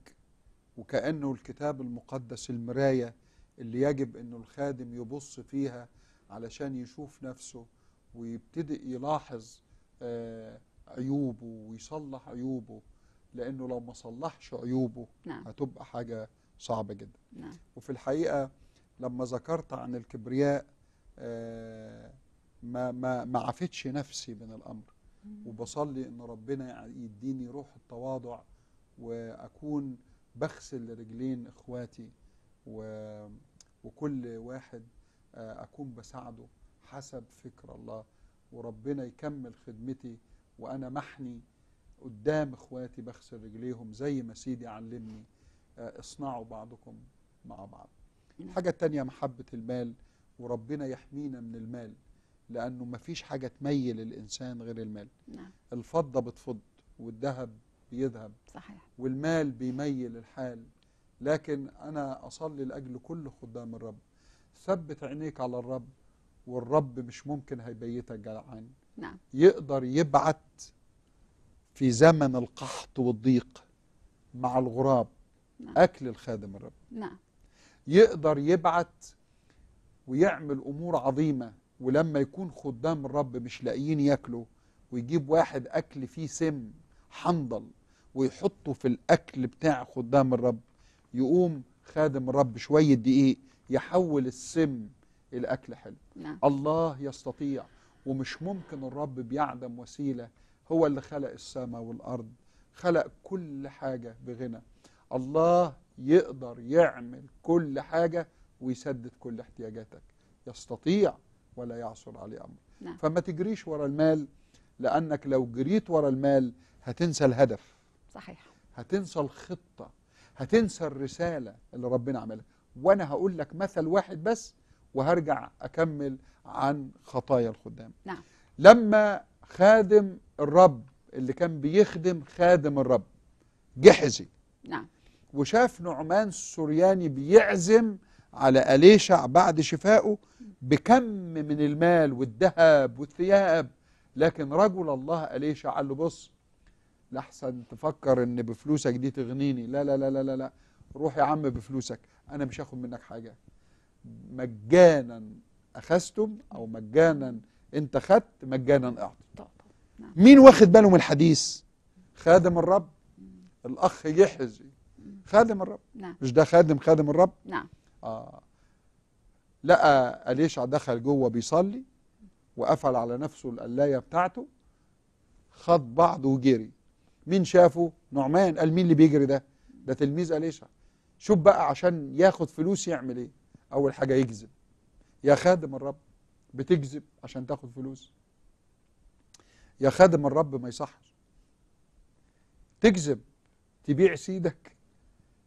وكأنه الكتاب المقدس المراية اللي يجب أنه الخادم يبص فيها علشان يشوف نفسه ويبتدئ يلاحظ آه، عيوبه ويصلح عيوبه لأنه لو ما صلحش عيوبه نعم. هتبقى حاجة صعبة جدا نعم. وفي الحقيقة لما ذكرت عن الكبرياء آه، ما ما ما عفتش نفسي من الأمر وبصلي ان ربنا يديني روح التواضع واكون بغسل رجلين اخواتي و... وكل واحد آه، اكون بساعده حسب فكر الله وربنا يكمل خدمتي وانا محني قدام اخواتي بغسل رجليهم زي ما سيدي علمني آه، اصنعوا بعضكم مع بعض الحاجة التانية محبة المال وربنا يحمينا من المال لأنه مفيش حاجة تميل الإنسان غير المال نعم. الفضة بتفض والذهب بيذهب صحيح والمال بيميل الحال لكن أنا أصلي لأجل كل خدام الرب ثبت عينيك على الرب والرب مش ممكن هيبيتك جدعان نعم. يقدر يبعت في زمن القحط والضيق مع الغراب نعم. أكل الخادم الرب نعم. يقدر يبعت ويعمل أمور عظيمة ولما يكون خدام الرب مش لاقيين ياكلوا ويجيب واحد أكل فيه سم حنظل ويحطه في الأكل بتاع خدام الرب يقوم خادم الرب شوية دقيق يحول السم إلى أكل حلو نعم. الله يستطيع ومش ممكن الرب بيعدم وسيلة هو اللي خلق السماء والأرض خلق كل حاجة بغنى الله يقدر يعمل كل حاجة ويسدد كل احتياجاتك يستطيع ولا يعصر عليه أمر نعم. فما تجريش ورا المال لأنك لو جريت ورا المال هتنسى الهدف صحيح هتنسى الخطة هتنسى الرسالة اللي ربنا عملها وأنا هقول لك مثل واحد بس وهرجع أكمل عن خطايا الخدام نعم لما خادم الرب اللي كان بيخدم خادم الرب جحزي نعم وشاف نعمان السورياني بيعزم على أليشع بعد شفائه بكم من المال والذهب والثياب لكن رجل الله أليشع قال له بص لحسن تفكر ان بفلوسك دي تغنيني لا لا لا لا لا, روح يا عم بفلوسك انا مش هاخد منك حاجه مجانا اخذتم او مجانا انت خدت مجانا اعطي نعم. مين واخد باله من الحديث خادم الرب الاخ يحزي خادم الرب نعم. مش ده خادم خادم الرب نعم آه. لقى أليشع دخل جوه بيصلي وقفل على نفسه القلاية بتاعته خد بعضه وجري مين شافه نعمان قال مين اللي بيجري ده ده تلميذ أليشع شوف بقى عشان ياخد فلوس يعمل ايه اول حاجة يكذب يا خادم الرب بتكذب عشان تاخد فلوس يا خادم الرب ما يصحش تكذب تبيع سيدك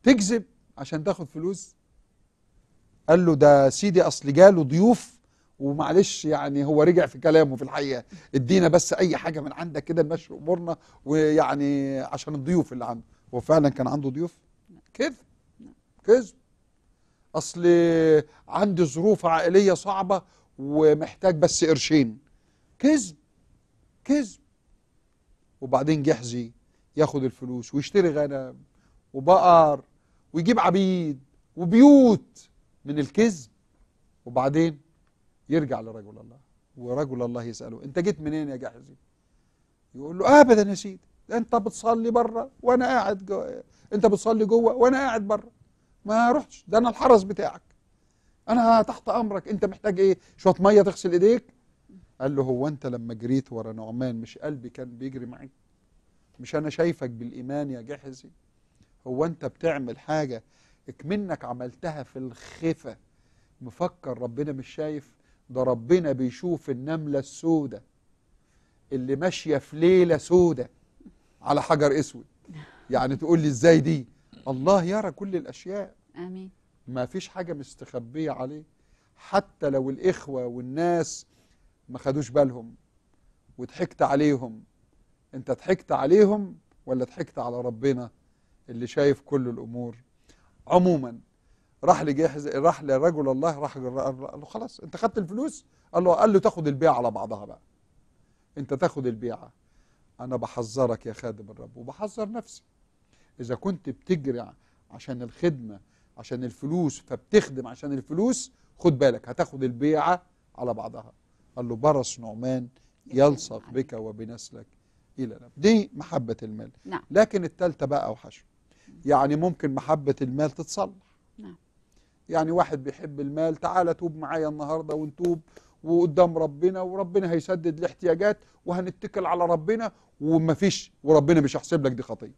تكذب عشان تاخد فلوس قال له ده سيدي اصل جاله ضيوف ومعلش يعني هو رجع في كلامه في الحقيقه ادينا بس اي حاجه من عندك كده نمشي امورنا ويعني عشان الضيوف اللي عنده هو فعلا كان عنده ضيوف كذب كذب اصل عندي ظروف عائليه صعبه ومحتاج بس قرشين كذب كذب وبعدين جحزي ياخد الفلوس ويشتري غنم وبقر ويجيب عبيد وبيوت من الكذب وبعدين يرجع لرجل الله ورجل الله يسأله أنت جيت منين يا جحزي يقول له أبدا يا سيدي أنت بتصلي بره وأنا قاعد جوه. أنت بتصلي جوه وأنا قاعد بره ما رحتش ده أنا الحرس بتاعك أنا تحت أمرك أنت محتاج إيه شوية مية تغسل إيديك قال له هو أنت لما جريت ورا نعمان مش قلبي كان بيجري معاك مش أنا شايفك بالإيمان يا جحزي هو أنت بتعمل حاجة اكمنك عملتها في الخفة مفكر ربنا مش شايف ده ربنا بيشوف النملة السودة اللي ماشية في ليلة سودة على حجر اسود يعني تقول لي ازاي دي الله يرى كل الاشياء امين ما فيش حاجة مستخبية عليه حتى لو الاخوة والناس ما خدوش بالهم وضحكت عليهم انت ضحكت عليهم ولا ضحكت على ربنا اللي شايف كل الامور عموما راح لجاهز راح لرجل الله راح قال له خلاص انت خدت الفلوس قال له قال له تاخد البيعه على بعضها بقى انت تاخد البيعه انا بحذرك يا خادم الرب وبحذر نفسي اذا كنت بتجري عشان الخدمه عشان الفلوس فبتخدم عشان الفلوس خد بالك هتاخد البيعه على بعضها قال له برس نعمان يلصق بك وبنسلك الى الاب دي محبه المال نعم. لكن الثالثه بقى اوحش يعني ممكن محبه المال تتصلح نعم يعني واحد بيحب المال تعالى توب معايا النهارده ونتوب وقدام ربنا وربنا هيسدد الاحتياجات وهنتكل على ربنا ومفيش وربنا مش هيحسب لك دي خطيه.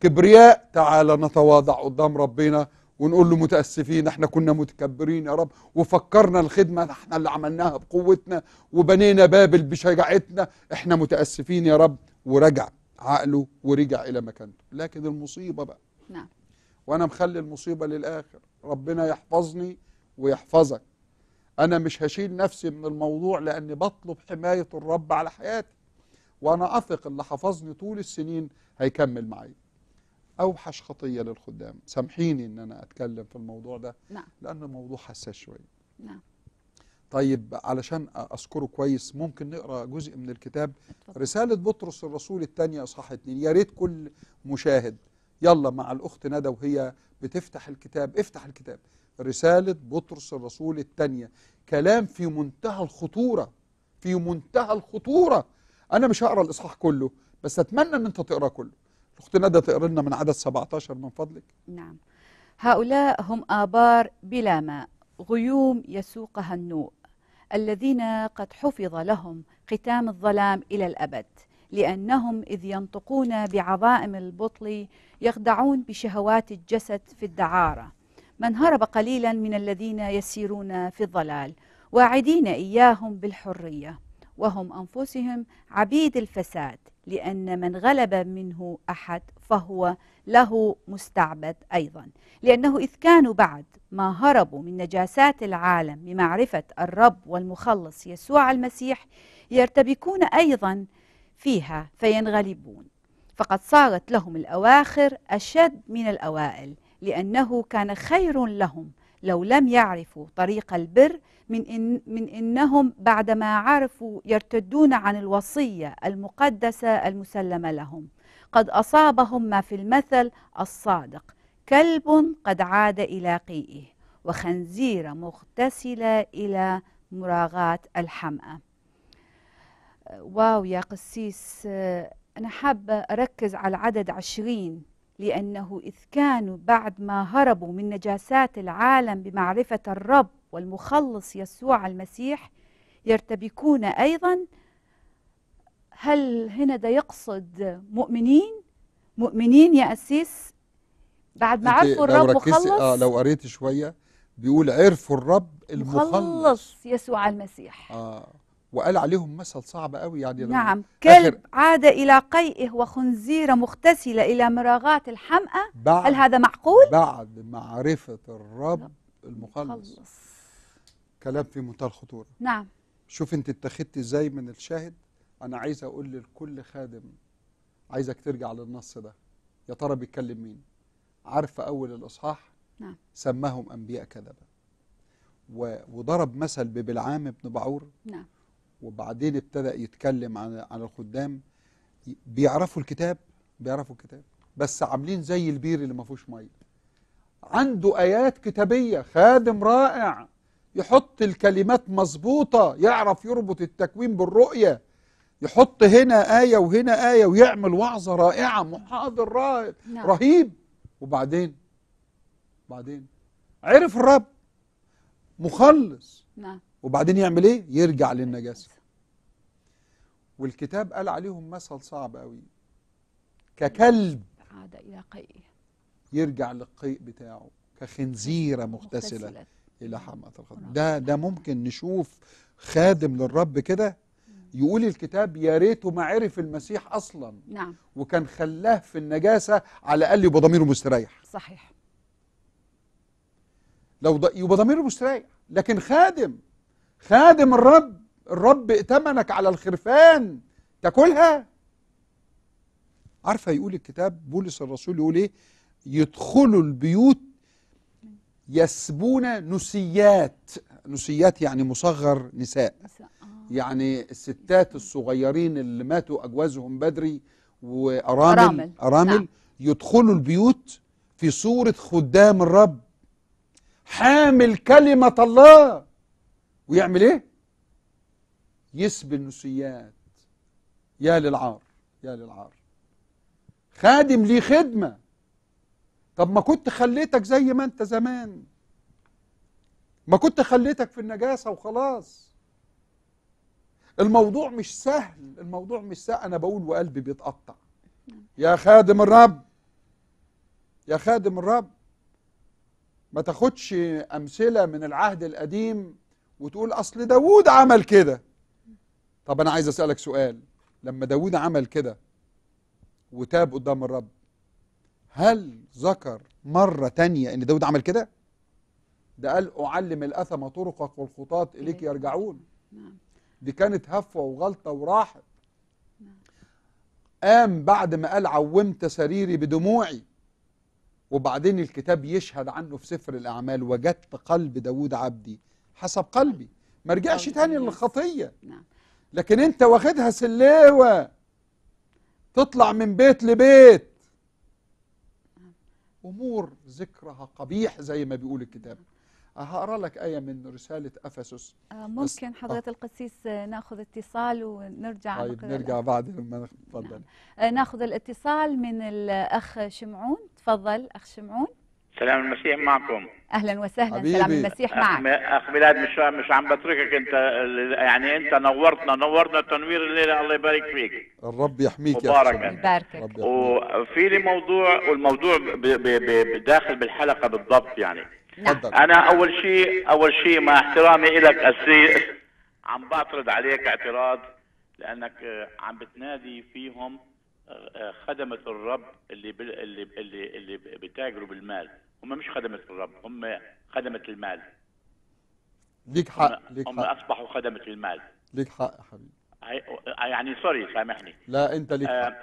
كبرياء تعالى نتواضع قدام ربنا ونقول له متاسفين احنا كنا متكبرين يا رب وفكرنا الخدمه احنا اللي عملناها بقوتنا وبنينا بابل بشجاعتنا احنا متاسفين يا رب ورجع عقله ورجع الى مكانته لكن المصيبه بقى نعم وانا مخلي المصيبه للاخر ربنا يحفظني ويحفظك أنا مش هشيل نفسي من الموضوع لأني بطلب حماية الرب على حياتي وأنا أثق اللي حفظني طول السنين هيكمل معي أوحش خطية للخدام سامحيني أن أنا أتكلم في الموضوع ده نعم. لان الموضوع حساس شوية نعم. طيب علشان أذكره كويس ممكن نقرأ جزء من الكتاب رسالة بطرس الرسول الثانية إصحاح 2 يا ريت كل مشاهد يلا مع الأخت ندى وهي بتفتح الكتاب افتح الكتاب رسالة بطرس الرسول الثانية كلام في منتهى الخطورة في منتهى الخطورة أنا مش هقرأ الإصحاح كله بس أتمنى أن أنت تقرأ كله الأخت ندى تقرأ لنا من عدد 17 من فضلك نعم هؤلاء هم آبار بلا ماء غيوم يسوقها النوء الذين قد حفظ لهم ختام الظلام إلى الأبد لأنهم إذ ينطقون بعظائم البطل يخدعون بشهوات الجسد في الدعارة من هرب قليلا من الذين يسيرون في الضلال واعدين إياهم بالحرية وهم أنفسهم عبيد الفساد لأن من غلب منه أحد فهو له مستعبد أيضا لأنه إذ كانوا بعد ما هربوا من نجاسات العالم بمعرفة الرب والمخلص يسوع المسيح يرتبكون أيضا فيها فينغلبون فقد صارت لهم الأواخر أشد من الأوائل لأنه كان خير لهم لو لم يعرفوا طريق البر من, إن من إنهم بعدما عرفوا يرتدون عن الوصية المقدسة المسلمة لهم قد أصابهم ما في المثل الصادق كلب قد عاد إلى قيئه وخنزير مغتسلة إلى مراغات الحمأة واو يا قسيس أنا حابة أركز على العدد عشرين لأنه إذ كانوا بعد ما هربوا من نجاسات العالم بمعرفة الرب والمخلص يسوع المسيح يرتبكون أيضا هل هنا ده يقصد مؤمنين؟ مؤمنين يا أسيس بعد ما عرفوا الرب آه، مخلص آه لو قريت شوية بيقول عرفوا الرب المخلص مخلص يسوع المسيح آه وقال عليهم مثل صعب قوي يعني نعم كلب عاد إلى قيئه وخنزير مغتسلة إلى مراغات الحمأة هل هذا معقول؟ بعد معرفة الرب المخلص كلام في منتهى الخطورة نعم شوف انت اتخذت ازاي من الشاهد انا عايز اقول لكل خادم عايزك ترجع للنص ده يا ترى بيتكلم مين عارفة اول الاصحاح نعم سماهم انبياء كذبة وضرب مثل ببلعام بن بعور نعم وبعدين ابتدأ يتكلم عن عن الخدام بيعرفوا الكتاب بيعرفوا الكتاب بس عاملين زي البير اللي ما فيهوش ميه عنده آيات كتابية خادم رائع يحط الكلمات مظبوطة يعرف يربط التكوين بالرؤية يحط هنا آية وهنا آية ويعمل وعظة رائعة محاضر رائع نعم. رهيب وبعدين بعدين عرف الرب مخلص نعم وبعدين يعمل ايه يرجع للنجاسة والكتاب قال عليهم مثل صعب قوي ككلب عاد إلى قيئه يرجع للقيء بتاعه كخنزيرة مغتسلة, مغتسلة. إلى حمأة الخضر نعم. ده ده ممكن نشوف خادم للرب كده يقول الكتاب يا ريته ما عرف المسيح أصلا نعم وكان خلاه في النجاسة على الأقل يبقى ضميره مستريح صحيح لو يبقى ضميره مستريح لكن خادم خادم الرب الرب ائتمنك على الخرفان تاكلها عارفه يقول الكتاب بولس الرسول يقول ايه يدخلوا البيوت يسبون نسيات نسيات يعني مصغر نساء آه. يعني الستات الصغيرين اللي ماتوا أجوازهم بدري وأرامل أرامل, نعم. يدخلوا البيوت في صورة خدام الرب حامل كلمة الله ويعمل ايه يسب النسيات يا للعار يا للعار خادم ليه خدمة طب ما كنت خليتك زي ما انت زمان ما كنت خليتك في النجاسة وخلاص الموضوع مش سهل الموضوع مش سهل انا بقول وقلبي بيتقطع يا خادم الرب يا خادم الرب ما تاخدش امثله من العهد القديم وتقول أصل داوود عمل كده طب أنا عايز أسألك سؤال لما داوود عمل كده وتاب قدام الرب هل ذكر مرة تانية إن داود عمل كده؟ ده قال أعلم الأثم طرقك والخطاط إليك نعم. يرجعون نعم. دي كانت هفوة وغلطة وراحت نعم. قام بعد ما قال عومت سريري بدموعي وبعدين الكتاب يشهد عنه في سفر الأعمال وجدت قلب داود عبدي حسب قلبي ما رجعش تاني للخطيه نعم لكن انت واخدها سلاوه تطلع من بيت لبيت امور ذكرها قبيح زي ما بيقول الكتاب هقرا لك ايه من رساله افسس آه ممكن حضره آه. القسيس ناخذ اتصال ونرجع طيب نرجع بعد ما نتفضل نعم. آه ناخذ الاتصال من الاخ شمعون تفضل اخ شمعون سلام المسيح معكم اهلا وسهلا حبيبي. سلام المسيح معك اخ بلاد مش مش عم بتركك انت يعني انت نورتنا نورنا تنوير الليله الله يبارك فيك الرب يحميك يا مبارك يباركك وفي لي موضوع والموضوع ب ب ب داخل بالحلقه بالضبط يعني نعم. انا اول شيء اول شيء مع احترامي لك اسير عم بعترض عليك اعتراض لانك آه، عم بتنادي فيهم آه، آه، خدمه الرب اللي اللي اللي, اللي بتاجروا بالمال هم مش خدمه الرب هم خدمه المال ليك حق ليك هم حق. اصبحوا خدمه المال ليك حق يا حبيبي يعني سوري سامحني لا انت ليك حق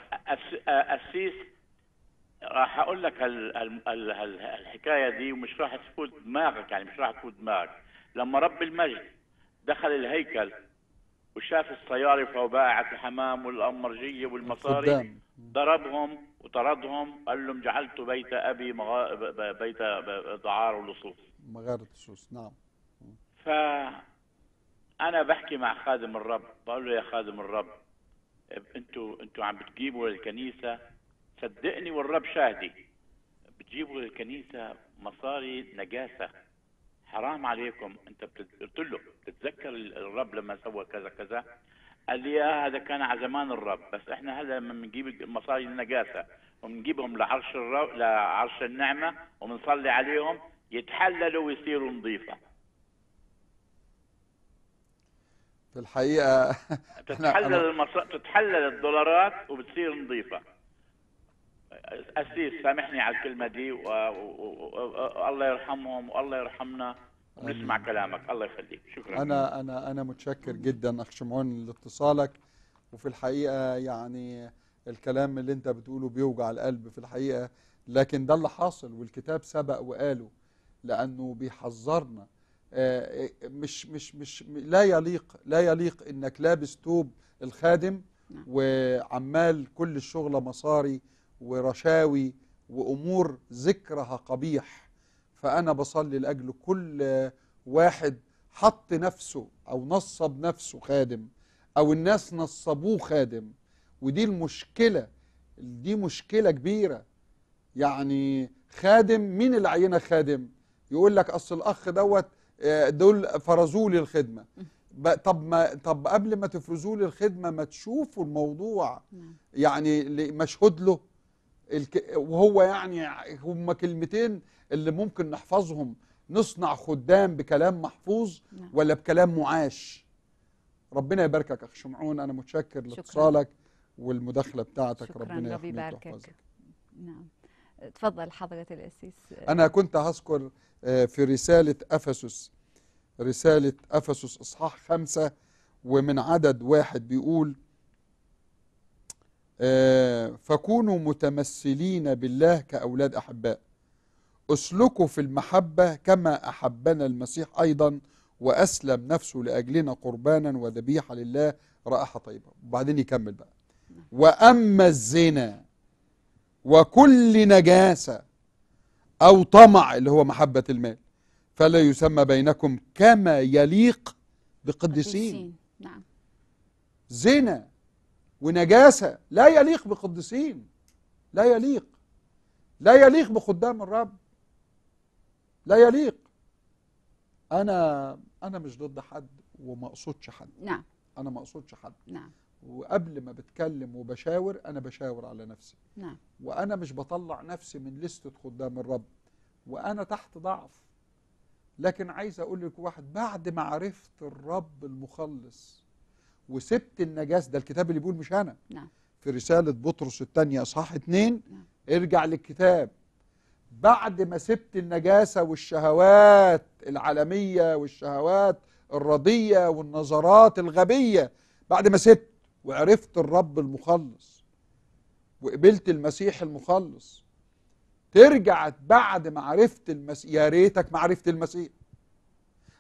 قسيس آه، آه، راح اقول لك الـ الـ الـ الحكايه دي ومش راح تفوت دماغك يعني مش راح تفوت دماغك لما رب المجد دخل الهيكل وشاف السيارة فوق الحمام والأمرجية والمصاري ضربهم وطردهم قال لهم جعلت بيت أبي مغا... بيت دعار ولصوص مغارة اللصوص نعم ف أنا بحكي مع خادم الرب بقول له يا خادم الرب أنتوا أنتوا عم بتجيبوا للكنيسة صدقني والرب شاهدي بتجيبوا للكنيسة مصاري نجاسة حرام عليكم انت قلت له بتتذكر الرب لما سوى كذا كذا قال لي آه، هذا كان على زمان الرب بس احنا هلا بنجيب مصاري النجاسه وبنجيبهم لعرش الرب لعرش النعمه وبنصلي عليهم يتحللوا ويصيروا نظيفه في الحقيقه تتحلل المص... تتحلل الدولارات وبتصير نظيفه اسيس سامحني على الكلمه دي والله يرحمهم والله يرحمنا ونسمع كلامك الله يخليك شكرا انا انا انا متشكر جدا اخ شمعون لاتصالك وفي الحقيقه يعني الكلام اللي انت بتقوله بيوجع القلب في الحقيقه لكن ده اللي حاصل والكتاب سبق وقاله لانه بيحذرنا آه، آه، مش مش مش لا يليق لا يليق انك لابس توب الخادم نعم. وعمال كل الشغله مصاري ورشاوي وأمور ذكرها قبيح فأنا بصلي لأجل كل واحد حط نفسه أو نصب نفسه خادم أو الناس نصبوه خادم ودي المشكلة دي مشكلة كبيرة يعني خادم مين اللي عينه خادم يقول لك أصل الأخ دوت آه، دول فرزوا لي الخدمة طب ما طب قبل ما تفرزوا لي الخدمة ما تشوفوا الموضوع نعم. يعني مشهود له الك... وهو يعني هما كلمتين اللي ممكن نحفظهم نصنع خدام بكلام محفوظ نعم. ولا بكلام معاش ربنا يباركك اخ شمعون انا متشكر لاتصالك والمداخله بتاعتك شكرا ربنا يحميك ويحفظك نعم تفضل حضره الاسيس انا كنت هذكر آه، في رساله افسس رساله افسس اصحاح خمسة ومن عدد واحد بيقول آه، فكونوا متمثلين بالله كأولاد أحباء اسلكوا في المحبة كما أحبنا المسيح أيضا وأسلم نفسه لأجلنا قربانا وذبيحة لله رائحة طيبة وبعدين يكمل بقى وأما الزنا وكل نجاسة أو طمع اللي هو محبة المال فلا يسمى بينكم كما يليق بقدسين نعم زنا ونجاسة لا يليق بقدسين لا يليق لا يليق بخدام الرب لا يليق أنا أنا مش ضد حد وما أقصدش حد نعم أنا ما أقصدش حد نعم وقبل ما بتكلم وبشاور أنا بشاور على نفسي نعم وأنا مش بطلع نفسي من لستة خدام الرب وأنا تحت ضعف لكن عايز أقول لك واحد بعد ما عرفت الرب المخلص وسبت النجاسة ده الكتاب اللي بيقول مش أنا نعم. في رسالة بطرس الثانية إصحاح اتنين نعم. ارجع للكتاب بعد ما سبت النجاسة والشهوات العالمية والشهوات الرضية والنظرات الغبية بعد ما سبت وعرفت الرب المخلص وقبلت المسيح المخلص ترجع بعد ما عرفت المسيح يا ريتك ما عرفت المسيح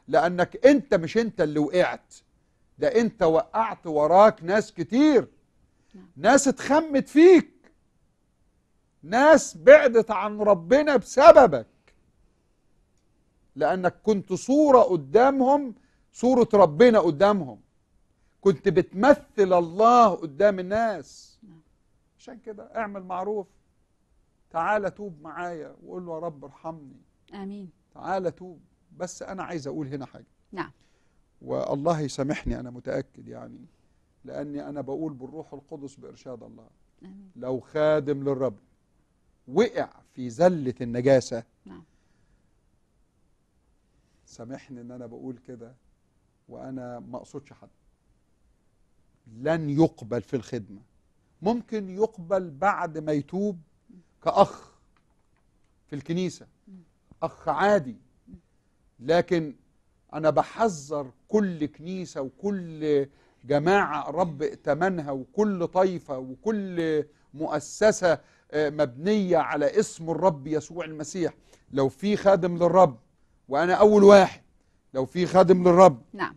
لأنك أنت مش أنت اللي وقعت ده انت وقعت وراك ناس كتير ناس اتخمت فيك ناس بعدت عن ربنا بسببك لأنك كنت صورة قدامهم صورة ربنا قدامهم كنت بتمثل الله قدام الناس عشان كده اعمل معروف تعالى توب معايا وقول له يا رب ارحمني امين تعالى توب بس انا عايز اقول هنا حاجه نعم والله يسامحني أنا متأكد يعني لأني أنا بقول بالروح القدس بإرشاد الله أمين. لو خادم للرب وقع في زلة النجاسة نعم سامحني ان انا بقول كده وانا ما اقصدش حد لن يقبل في الخدمه ممكن يقبل بعد ما يتوب كاخ في الكنيسه اخ عادي لكن أنا بحذر كل كنيسة وكل جماعة رب ائتمنها وكل طائفة وكل مؤسسة آه، مبنية على اسم الرب يسوع المسيح لو في خادم للرب وأنا أول واحد لو في خادم للرب نعم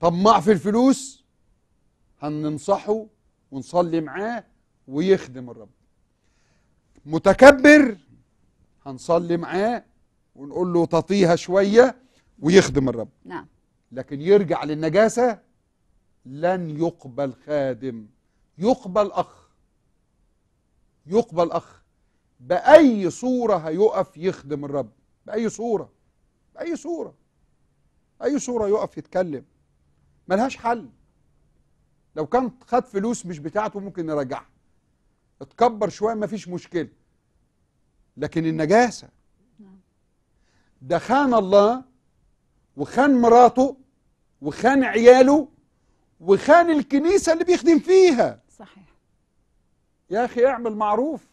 طماع في الفلوس هننصحه ونصلي معاه ويخدم الرب متكبر هنصلي معاه ونقول له تطيها شوية ويخدم الرب نعم لكن يرجع للنجاسة لن يقبل خادم يقبل أخ يقبل أخ بأي صورة هيقف يخدم الرب بأي صورة بأي صورة أي صورة يقف يتكلم ملهاش حل لو كان خد فلوس مش بتاعته ممكن نرجعها اتكبر شوية مفيش مشكلة لكن النجاسة نعم. ده خان الله وخان مراته وخان عياله وخان الكنيسة اللي بيخدم فيها صحيح يا أخي اعمل معروف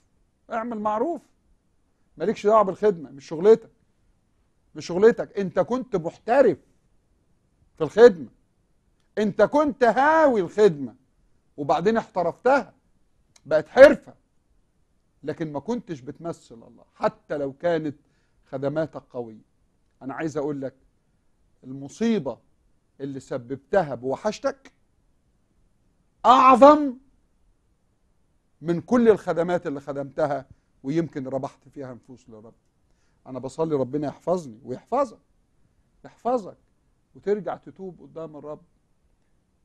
اعمل معروف مالكش دعوة بالخدمة مش شغلتك مش شغلتك انت كنت محترف في الخدمة انت كنت هاوي الخدمة وبعدين احترفتها بقت حرفة لكن ما كنتش بتمثل الله حتى لو كانت خدماتك قوية أنا عايز أقول لك المصيبة اللي سببتها بوحشتك أعظم من كل الخدمات اللي خدمتها ويمكن ربحت فيها نفوس لرب أنا بصلي ربنا يحفظني ويحفظك يحفظك وترجع تتوب قدام الرب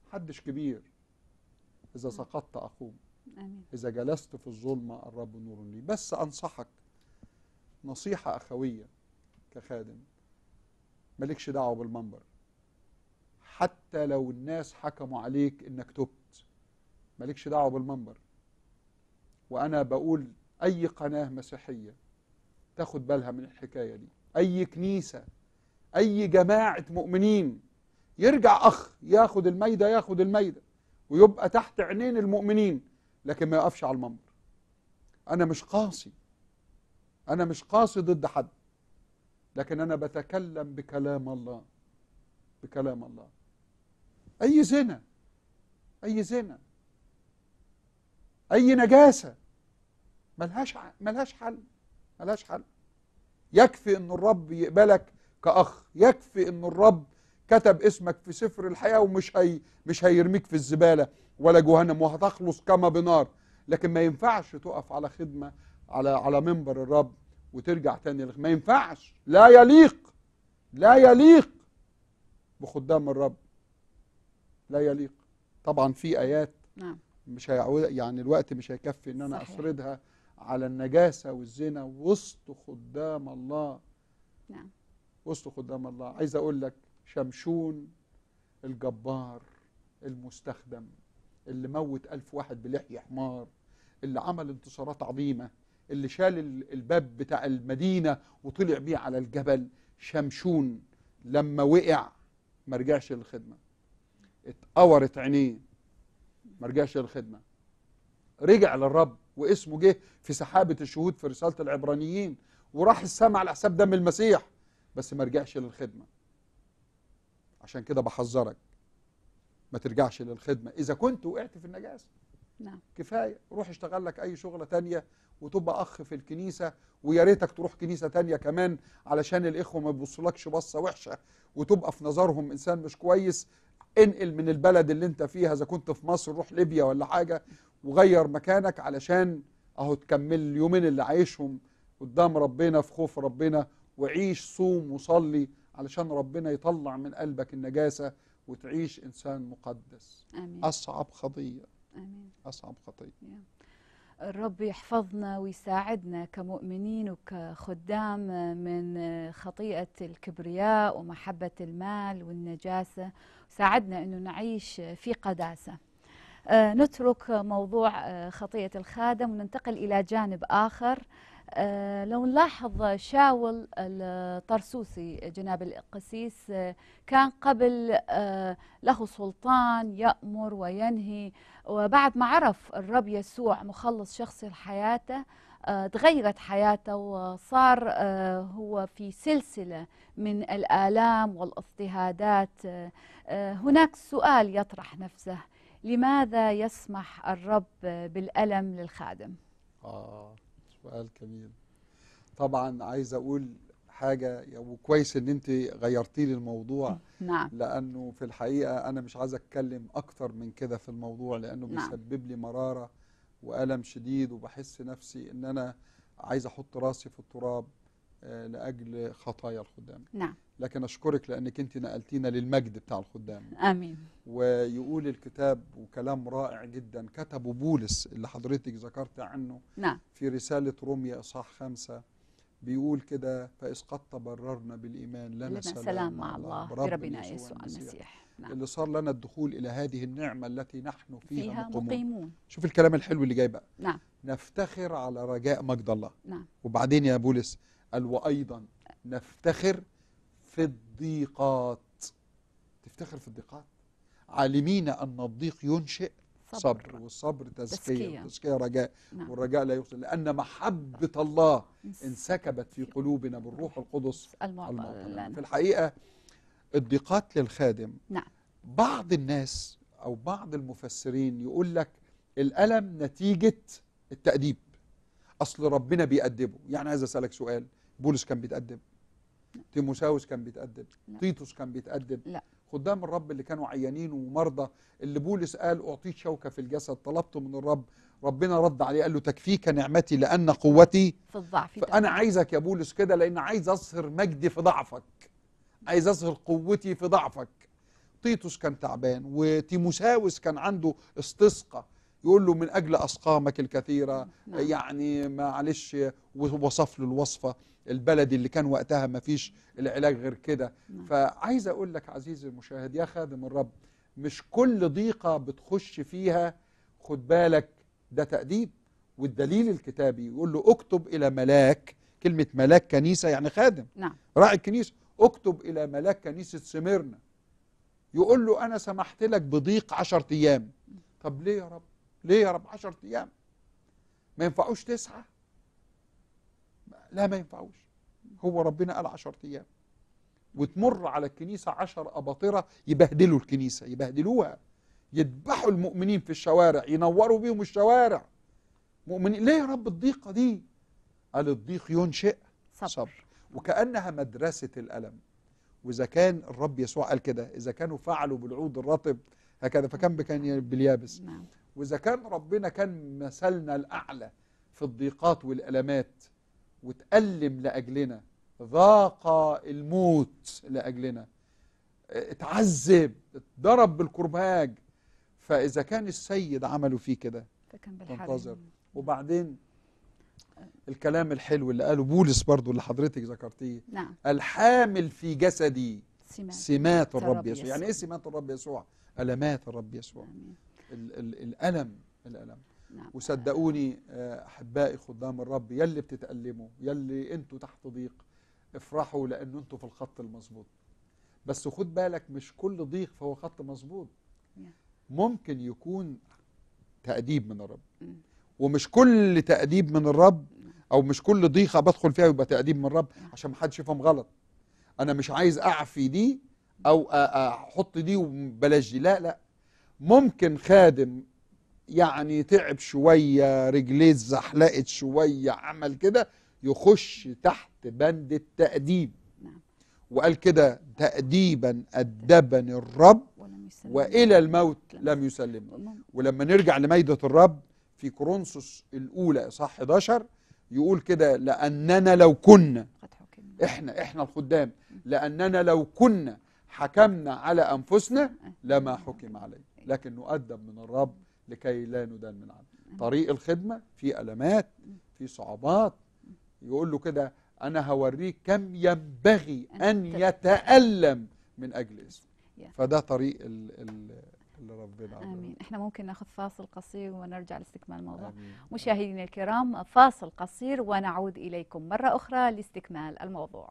محدش كبير إذا سقطت أقوم إذا جلست في الظلمة الرب نور لي بس أنصحك نصيحة أخوية كخادم مالكش دعوه بالمنبر حتى لو الناس حكموا عليك انك تبت مالكش دعوه بالمنبر وانا بقول اي قناه مسيحيه تاخد بالها من الحكايه دي اي كنيسه اي جماعه مؤمنين يرجع اخ ياخد الميده ياخد الميده ويبقى تحت عينين المؤمنين لكن ما يقفش على المنبر انا مش قاصي انا مش قاصي ضد حد لكن أنا بتكلم بكلام الله بكلام الله أي زنا أي زنا أي نجاسة ملهاش ملهاش حل ملهاش حل يكفي إن الرب يقبلك كأخ يكفي إن الرب كتب اسمك في سفر الحياة ومش هي مش هيرميك في الزبالة ولا جهنم وهتخلص كما بنار لكن ما ينفعش تقف على خدمة على على منبر الرب وترجع تاني ما ينفعش لا يليق لا يليق بخدام الرب لا يليق طبعا في ايات نعم مش هيعود يعني الوقت مش هيكفي ان انا صحيح. افردها على النجاسه والزنا وسط خدام الله نعم وسط خدام الله عايز اقول لك شمشون الجبار المستخدم اللي موت ألف واحد بلحية حمار اللي عمل انتصارات عظيمة اللي شال الباب بتاع المدينة وطلع بيه على الجبل شمشون لما وقع ما رجعش للخدمة اتقورت عينيه ما رجعش للخدمة رجع للرب واسمه جه في سحابة الشهود في رسالة العبرانيين وراح السماء على حساب دم المسيح بس ما رجعش للخدمة عشان كده بحذرك ما ترجعش للخدمة إذا كنت وقعت في النجاسة نعم كفاية روح اشتغل لك أي شغلة تانية وتبقى اخ في الكنيسه ويا ريتك تروح كنيسه تانية كمان علشان الاخوه ما يبصلكش بصه وحشه وتبقى في نظرهم انسان مش كويس انقل من البلد اللي انت فيها اذا كنت في مصر روح ليبيا ولا حاجه وغير مكانك علشان اهو تكمل اليومين اللي عايشهم قدام ربنا في خوف ربنا وعيش صوم وصلي علشان ربنا يطلع من قلبك النجاسه وتعيش انسان مقدس آمين. اصعب خطيه آمين. اصعب خطيه yeah. الرب يحفظنا ويساعدنا كمؤمنين وكخدام من خطيئة الكبرياء ومحبة المال والنجاسة ساعدنا أن نعيش في قداسة آه، نترك موضوع آه، خطيئة الخادم وننتقل إلى جانب آخر آه، لو نلاحظ شاول الطرسوسي جناب القسيس آه، كان قبل آه، له سلطان يأمر وينهي وبعد ما عرف الرب يسوع مخلص شخصي لحياته تغيرت حياته وصار هو في سلسلة من الآلام والاضطهادات هناك سؤال يطرح نفسه لماذا يسمح الرب بالألم للخادم؟ آه. سؤال جميل طبعا عايز اقول حاجه وكويس ان انت غيرتي لي الموضوع نعم لانه في الحقيقه انا مش عايز اتكلم اكتر من كده في الموضوع لانه نعم. بيسبب لي مراره والم شديد وبحس نفسي ان انا عايز احط راسي في التراب آه، لاجل خطايا الخدام نعم لكن أشكرك لأنك أنت نقلتينا للمجد بتاع الخدام آمين ويقول الكتاب وكلام رائع جدا كتبه بولس اللي حضرتك ذكرت عنه نعم. في رسالة روميا إصحاح خمسة بيقول كده فإذ قد تبررنا بالإيمان لنا, لنا سلام, سلام مع الله بربنا يسوع المسيح نعم. اللي صار لنا الدخول إلى هذه النعمة التي نحن فيها, فيها مقيمون. مقيمون شوف الكلام الحلو اللي جاي بقى نعم. نفتخر على رجاء مجد الله نعم. وبعدين يا بولس قال وأيضا نفتخر في الضيقات تفتخر في الضيقات عالمين أن الضيق ينشئ صبر, صبر والصبر تزكية تزكية رجاء نعم. والرجاء لا يوصل لأن محبة الله انسكبت في قلوبنا بالروح القدس المعطل في الحقيقة الضيقات للخادم نعم. بعض الناس أو بعض المفسرين يقول لك الألم نتيجة التأديب أصل ربنا بيأدبه يعني عايز أسألك سؤال بولس كان بيتأدب تيموساوس كان بيتقدم لا. تيتوس كان بيتقدم لا. خدام الرب اللي كانوا عيانين ومرضى اللي بولس قال أعطيت شوكة في الجسد طلبته من الرب ربنا رد عليه قال له تكفيك نعمتي لأن قوتي في الضعف فأنا عايزك يا بولس كده لأن عايز أظهر مجدي في ضعفك عايز أظهر قوتي في ضعفك تيتوس كان تعبان وتيموساوس كان عنده استسقى يقول له من أجل أسقامك الكثيرة نعم. يعني معلش ووصف له الوصفة البلدي اللي كان وقتها ما فيش العلاج غير كده نعم. فعايز أقول لك عزيزي المشاهد يا خادم الرب مش كل ضيقة بتخش فيها خد بالك ده تأديب والدليل الكتابي يقول له اكتب إلى ملاك كلمة ملاك كنيسة يعني خادم نعم. راعي الكنيسة اكتب إلى ملاك كنيسة سميرنا يقول له أنا سمحت لك بضيق عشرة أيام طب ليه يا رب ليه يا رب 10 ايام ما ينفعوش تسعه لا ما ينفعوش هو ربنا قال 10 ايام وتمر على الكنيسه 10 اباطره يبهدلوا الكنيسه يبهدلوها يذبحوا المؤمنين في الشوارع ينوروا بيهم الشوارع مؤمنين ليه يا رب الضيقه دي قال الضيق ينشئ صبر, صبر. وكانها مدرسه الالم واذا كان الرب يسوع قال كده اذا كانوا فعلوا بالعود الرطب هكذا فكان كان باليابس نعم. وإذا كان ربنا كان مثلنا الأعلى في الضيقات والألمات وتألم لأجلنا ذاق الموت لأجلنا اتعذب اتضرب بالكرباج فإذا كان السيد عمله فيه كده تنتظر وبعدين الكلام الحلو اللي قاله بولس برضو اللي حضرتك ذكرتيه نعم. الحامل في جسدي سمات, سمات الرب يسوع يعني ايه سمات الرب يسوع ألمات الرب يسوع آمين. ال ال الألم الألم نعم. وصدقوني آه، أحبائي خدام الرب يلي بتتألموا يلي أنتوا تحت ضيق افرحوا لأنه أنتوا في الخط المظبوط بس خد بالك مش كل ضيق فهو خط مظبوط ممكن يكون تأديب من الرب mm. ومش كل تأديب من الرب mm. أو مش كل ضيقة بدخل فيها يبقى تأديب من الرب عشان ما حدش يفهم غلط أنا مش عايز أعفي دي أو أحط دي وبلاش دي لا لا ممكن خادم يعني تعب شوية رجليه اتزحلقت شوية عمل كده يخش تحت بند التأديب نعم. وقال كده تأديبا أدبني الرب وإلى الموت لم يسلمني ولما نرجع لميدة الرب في كورنثوس الأولى صح 11 يقول كده لأننا لو كنا إحنا إحنا الخدام لأننا لو كنا حكمنا على أنفسنا نعم. لما حكم علينا لكن نؤدب من الرب لكي لا ندان من عبد طريق الخدمة في ألمات في صعوبات يقول له كده أنا هوريك كم ينبغي أن يتألم من أجل اسمه فده طريق ال اللي ربنا امين احنا ممكن ناخذ فاصل قصير ونرجع لاستكمال الموضوع مشاهدينا الكرام فاصل قصير ونعود اليكم مره اخرى لاستكمال الموضوع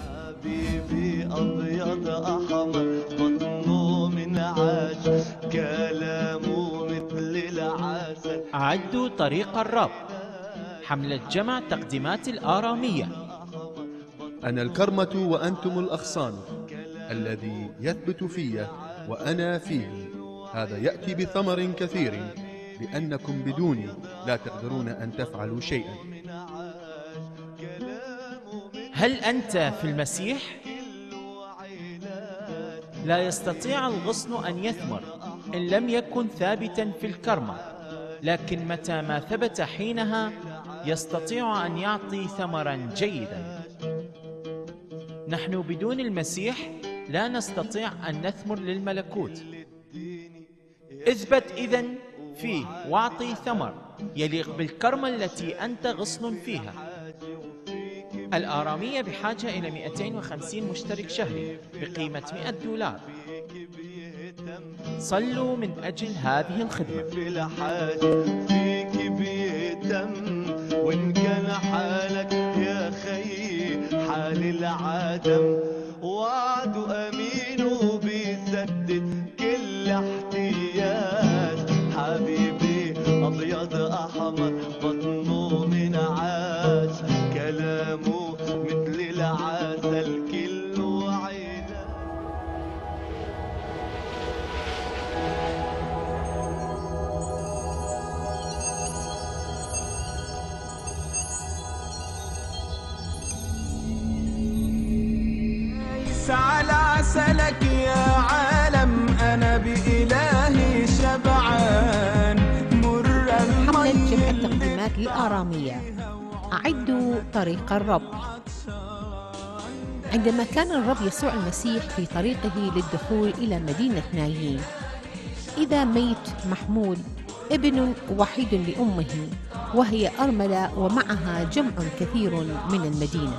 حبيبي أبيض أحمر بطنه من عاش كلامه مثل العسل عدوا طريق الرب حملة جمع تقديمات الآرامية أنا الكرمة وأنتم الأغصان الذي يثبت في وأنا فيه هذا يأتي بثمر كثير لأنكم بدوني لا تقدرون أن تفعلوا شيئا هل أنت في المسيح؟ لا يستطيع الغصن أن يثمر إن لم يكن ثابتا في الكرمة لكن متى ما ثبت حينها يستطيع أن يعطي ثمرا جيدا نحن بدون المسيح لا نستطيع أن نثمر للملكوت اثبت إذن فيه واعطي ثمر يليق بالكرمة التي أنت غصن فيها الآرامية بحاجة إلى 250 مشترك شهري بقيمة 100 دولار صلوا من أجل هذه الخدمة فيك بيهتم وإن كان حالك يا خي حال العدم وعد أمين طريق الرب عندما كان الرب يسوع المسيح في طريقه للدخول إلى مدينة نايين إذا ميت محمول ابن وحيد لأمه وهي أرملة ومعها جمع كثير من المدينة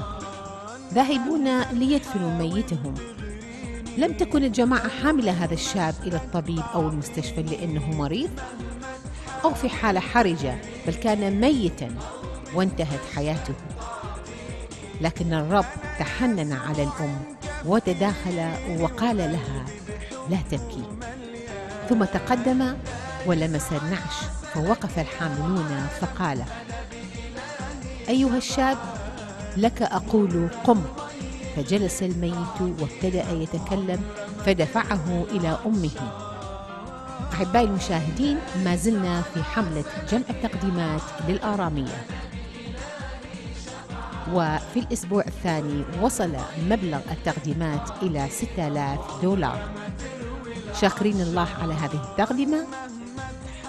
ذاهبون ليدفنوا ميتهم لم تكن الجماعة حاملة هذا الشاب إلى الطبيب أو المستشفى لأنه مريض أو في حالة حرجة بل كان ميتا وانتهت حياته لكن الرب تحنن على الأم وتداخل وقال لها لا تبكي ثم تقدم ولمس النعش فوقف الحاملون فقال أيها الشاب لك أقول قم فجلس الميت وابتدأ يتكلم فدفعه إلى أمه أحبائي المشاهدين ما زلنا في حملة جمع التقديمات للآرامية وفي الأسبوع الثاني وصل مبلغ التقديمات إلى 6000 دولار شاكرين الله على هذه التقدمة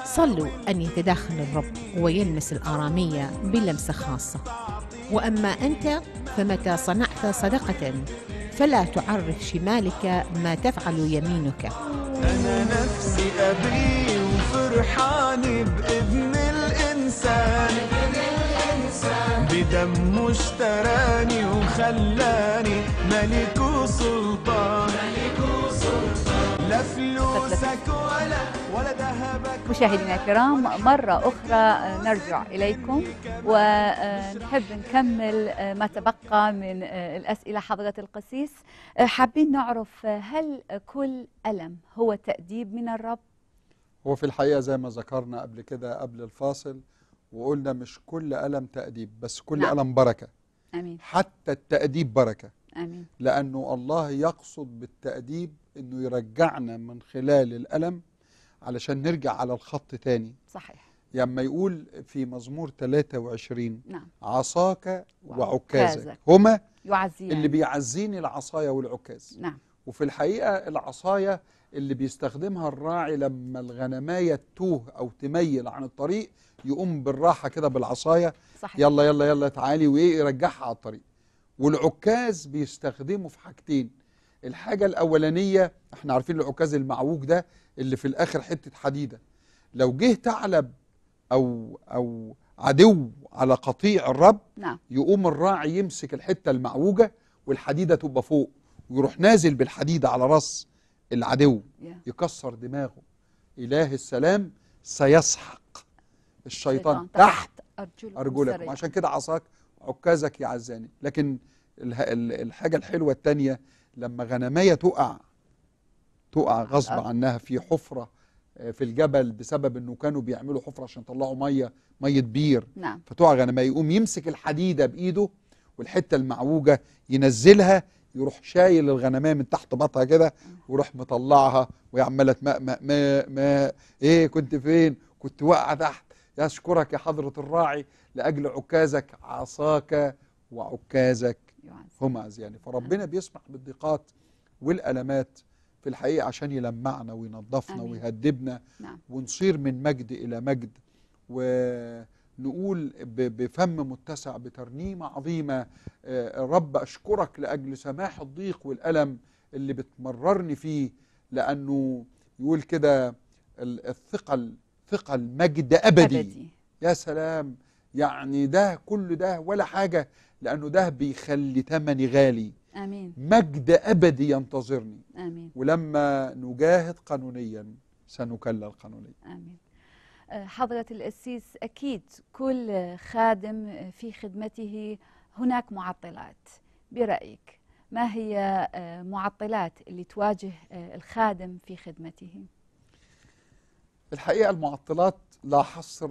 صلوا أن يتدخل الرب ويلمس الآرامية بلمسة خاصة وأما أنت فمتى صنعت صدقة فلا تعرف شمالك ما تفعل يمينك أنا نفسي أبي وفرحاني بإذن الإنسان دمه اشتراني وخلاني ملك وسلطان ملك وسلطان لا فلوسك ولا ولا ذهبك مشاهدينا الكرام مرة أخرى نرجع إليكم ونحب نكمل ما تبقى من الأسئلة حضرة القسيس حابين نعرف هل كل ألم هو تأديب من الرب؟ هو في الحقيقة زي ما ذكرنا قبل كده قبل الفاصل وقلنا مش كل ألم تأديب بس كل نعم. ألم بركة أمين. حتى التأديب بركة أمين. لأنه الله يقصد بالتأديب أنه يرجعنا من خلال الألم علشان نرجع على الخط تاني صحيح لما يعني يقول في مزمور 23 نعم. عصاك وعكازك هما يعزيان. اللي بيعزيني العصايا والعكاز نعم. وفي الحقيقة العصايا اللي بيستخدمها الراعي لما الغنماية تتوه أو تميل عن الطريق يقوم بالراحه كده بالعصايه يلا يلا يلا تعالي وايه يرجعها على الطريق والعكاز بيستخدمه في حاجتين الحاجه الاولانيه احنا عارفين العكاز المعوج ده اللي في الاخر حته حديده لو جه ثعلب او او عدو على قطيع الرب نعم. يقوم الراعي يمسك الحته المعوجه والحديده تبقى فوق ويروح نازل بالحديده على راس العدو yeah. يكسر دماغه اله السلام سيسحق الشيطان تحت أرجلكم, عشان كده عصاك عكازك يعزاني لكن الحاجة الحلوة التانية لما غنمية تقع تقع غصب آه. عنها في حفرة آه، في الجبل بسبب انه كانوا بيعملوا حفرة عشان يطلعوا مية مية بير نعم. فتقع غنمية يقوم يمسك الحديدة بإيده والحتة المعوجة ينزلها يروح شايل الغنمية من تحت بطها كده ويروح مطلعها وهي عمالة ماء ماء ماء ايه كنت فين كنت واقعة تحت يشكرك يا حضرة الراعي لأجل عكازك عصاك وعكازك هم يعني فربنا بيسمح بالضيقات والألمات في الحقيقة عشان يلمعنا وينظفنا آمين. ويهدبنا نعم. ونصير من مجد إلى مجد ونقول بفم متسع بترنيمة عظيمة آه، رب أشكرك لأجل سماح الضيق والألم اللي بتمررني فيه لأنه يقول كده الثقل ثقل مجد أبدي. أبدي يا سلام يعني ده كل ده ولا حاجة لأنه ده بيخلي ثمني غالي آمين مجد أبدي ينتظرني آمين ولما نجاهد قانونيا سنكلل قانونيا آمين آه، حضرة القسيس أكيد كل خادم في خدمته هناك معطلات برأيك ما هي آه، معطلات اللي تواجه آه، الخادم في خدمته؟ الحقيقة المعطلات لا حصر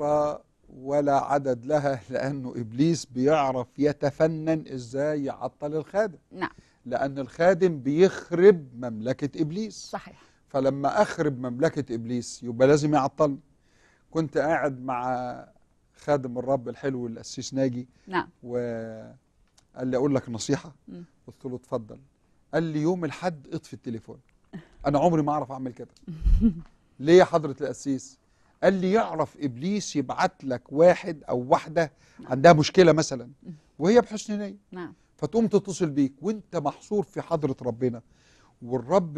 ولا عدد لها لأنه إبليس بيعرف يتفنن إزاي يعطل الخادم نعم لأن الخادم بيخرب مملكة إبليس صحيح فلما أخرب مملكة إبليس يبقى لازم يعطلني كنت قاعد مع خادم الرب الحلو القسيس ناجي نعم وقال لي أقول لك نصيحة قلت له اتفضل قال لي يوم الحد اطفي التليفون أنا عمري ما أعرف أعمل كده ليه يا حضرة القسيس قال لي يعرف إبليس يبعت لك واحد أو واحدة عندها مشكلة مثلا وهي بحسن نية نعم فتقوم تتصل بيك وانت محصور في حضرة ربنا والرب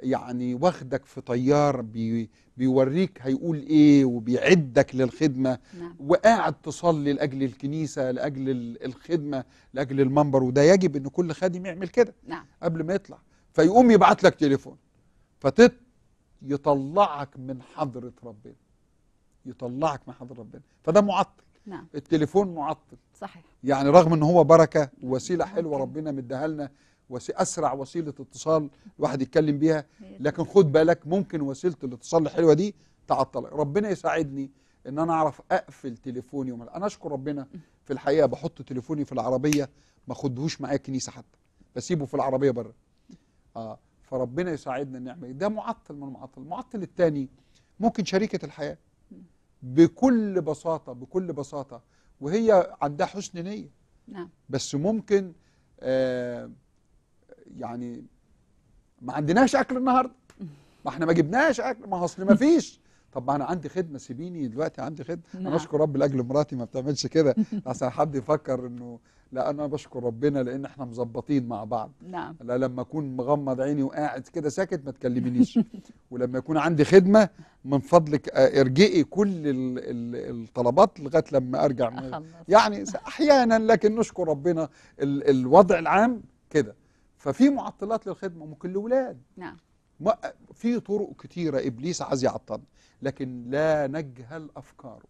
يعني واخدك في طيار بي بيوريك هيقول ايه وبيعدك للخدمه نعم. وقاعد تصلي لاجل الكنيسه لاجل الخدمه لاجل المنبر وده يجب ان كل خادم يعمل كده نعم. قبل ما يطلع فيقوم يبعت لك تليفون فتت يطلعك من حضرة ربنا يطلعك من حضرة ربنا فده معطل نعم. التليفون معطل صحيح يعني رغم ان هو بركة ووسيلة حلوة ربنا مديها لنا اسرع وسيلة اتصال الواحد يتكلم بيها لكن خد بالك ممكن وسيلة الاتصال الحلوة دي تعطلك ربنا يساعدني ان انا اعرف اقفل تليفوني ومال. انا اشكر ربنا في الحقيقة بحط تليفوني في العربية ما خدهوش معايا كنيسة حتى بسيبه في العربية بره آه. فربنا يساعدنا نعمل ده معطل من المعطل المعطل الثاني ممكن شريكة الحياة بكل بساطة بكل بساطة وهي عندها حسن نية نعم بس ممكن آه يعني ما عندناش أكل النهاردة ما احنا ما جبناش أكل ما أصل ما فيش طب ما انا عندي خدمه سيبيني دلوقتي عندي خدمه انا نعم. اشكر رب لاجل مراتي ما بتعملش كده عشان حد يفكر انه لا انا بشكر ربنا لان احنا مظبطين مع بعض نعم. لا لما اكون مغمض عيني وقاعد كده ساكت ما تكلمنيش ولما يكون عندي خدمه من فضلك آه، ارجئي كل الطلبات لغايه لما ارجع من يعني احيانا لكن نشكر ربنا الوضع العام كده ففي معطلات للخدمه ممكن الاولاد نعم في طرق كتيرة إبليس عايز يعطلنا لكن لا نجهل أفكاره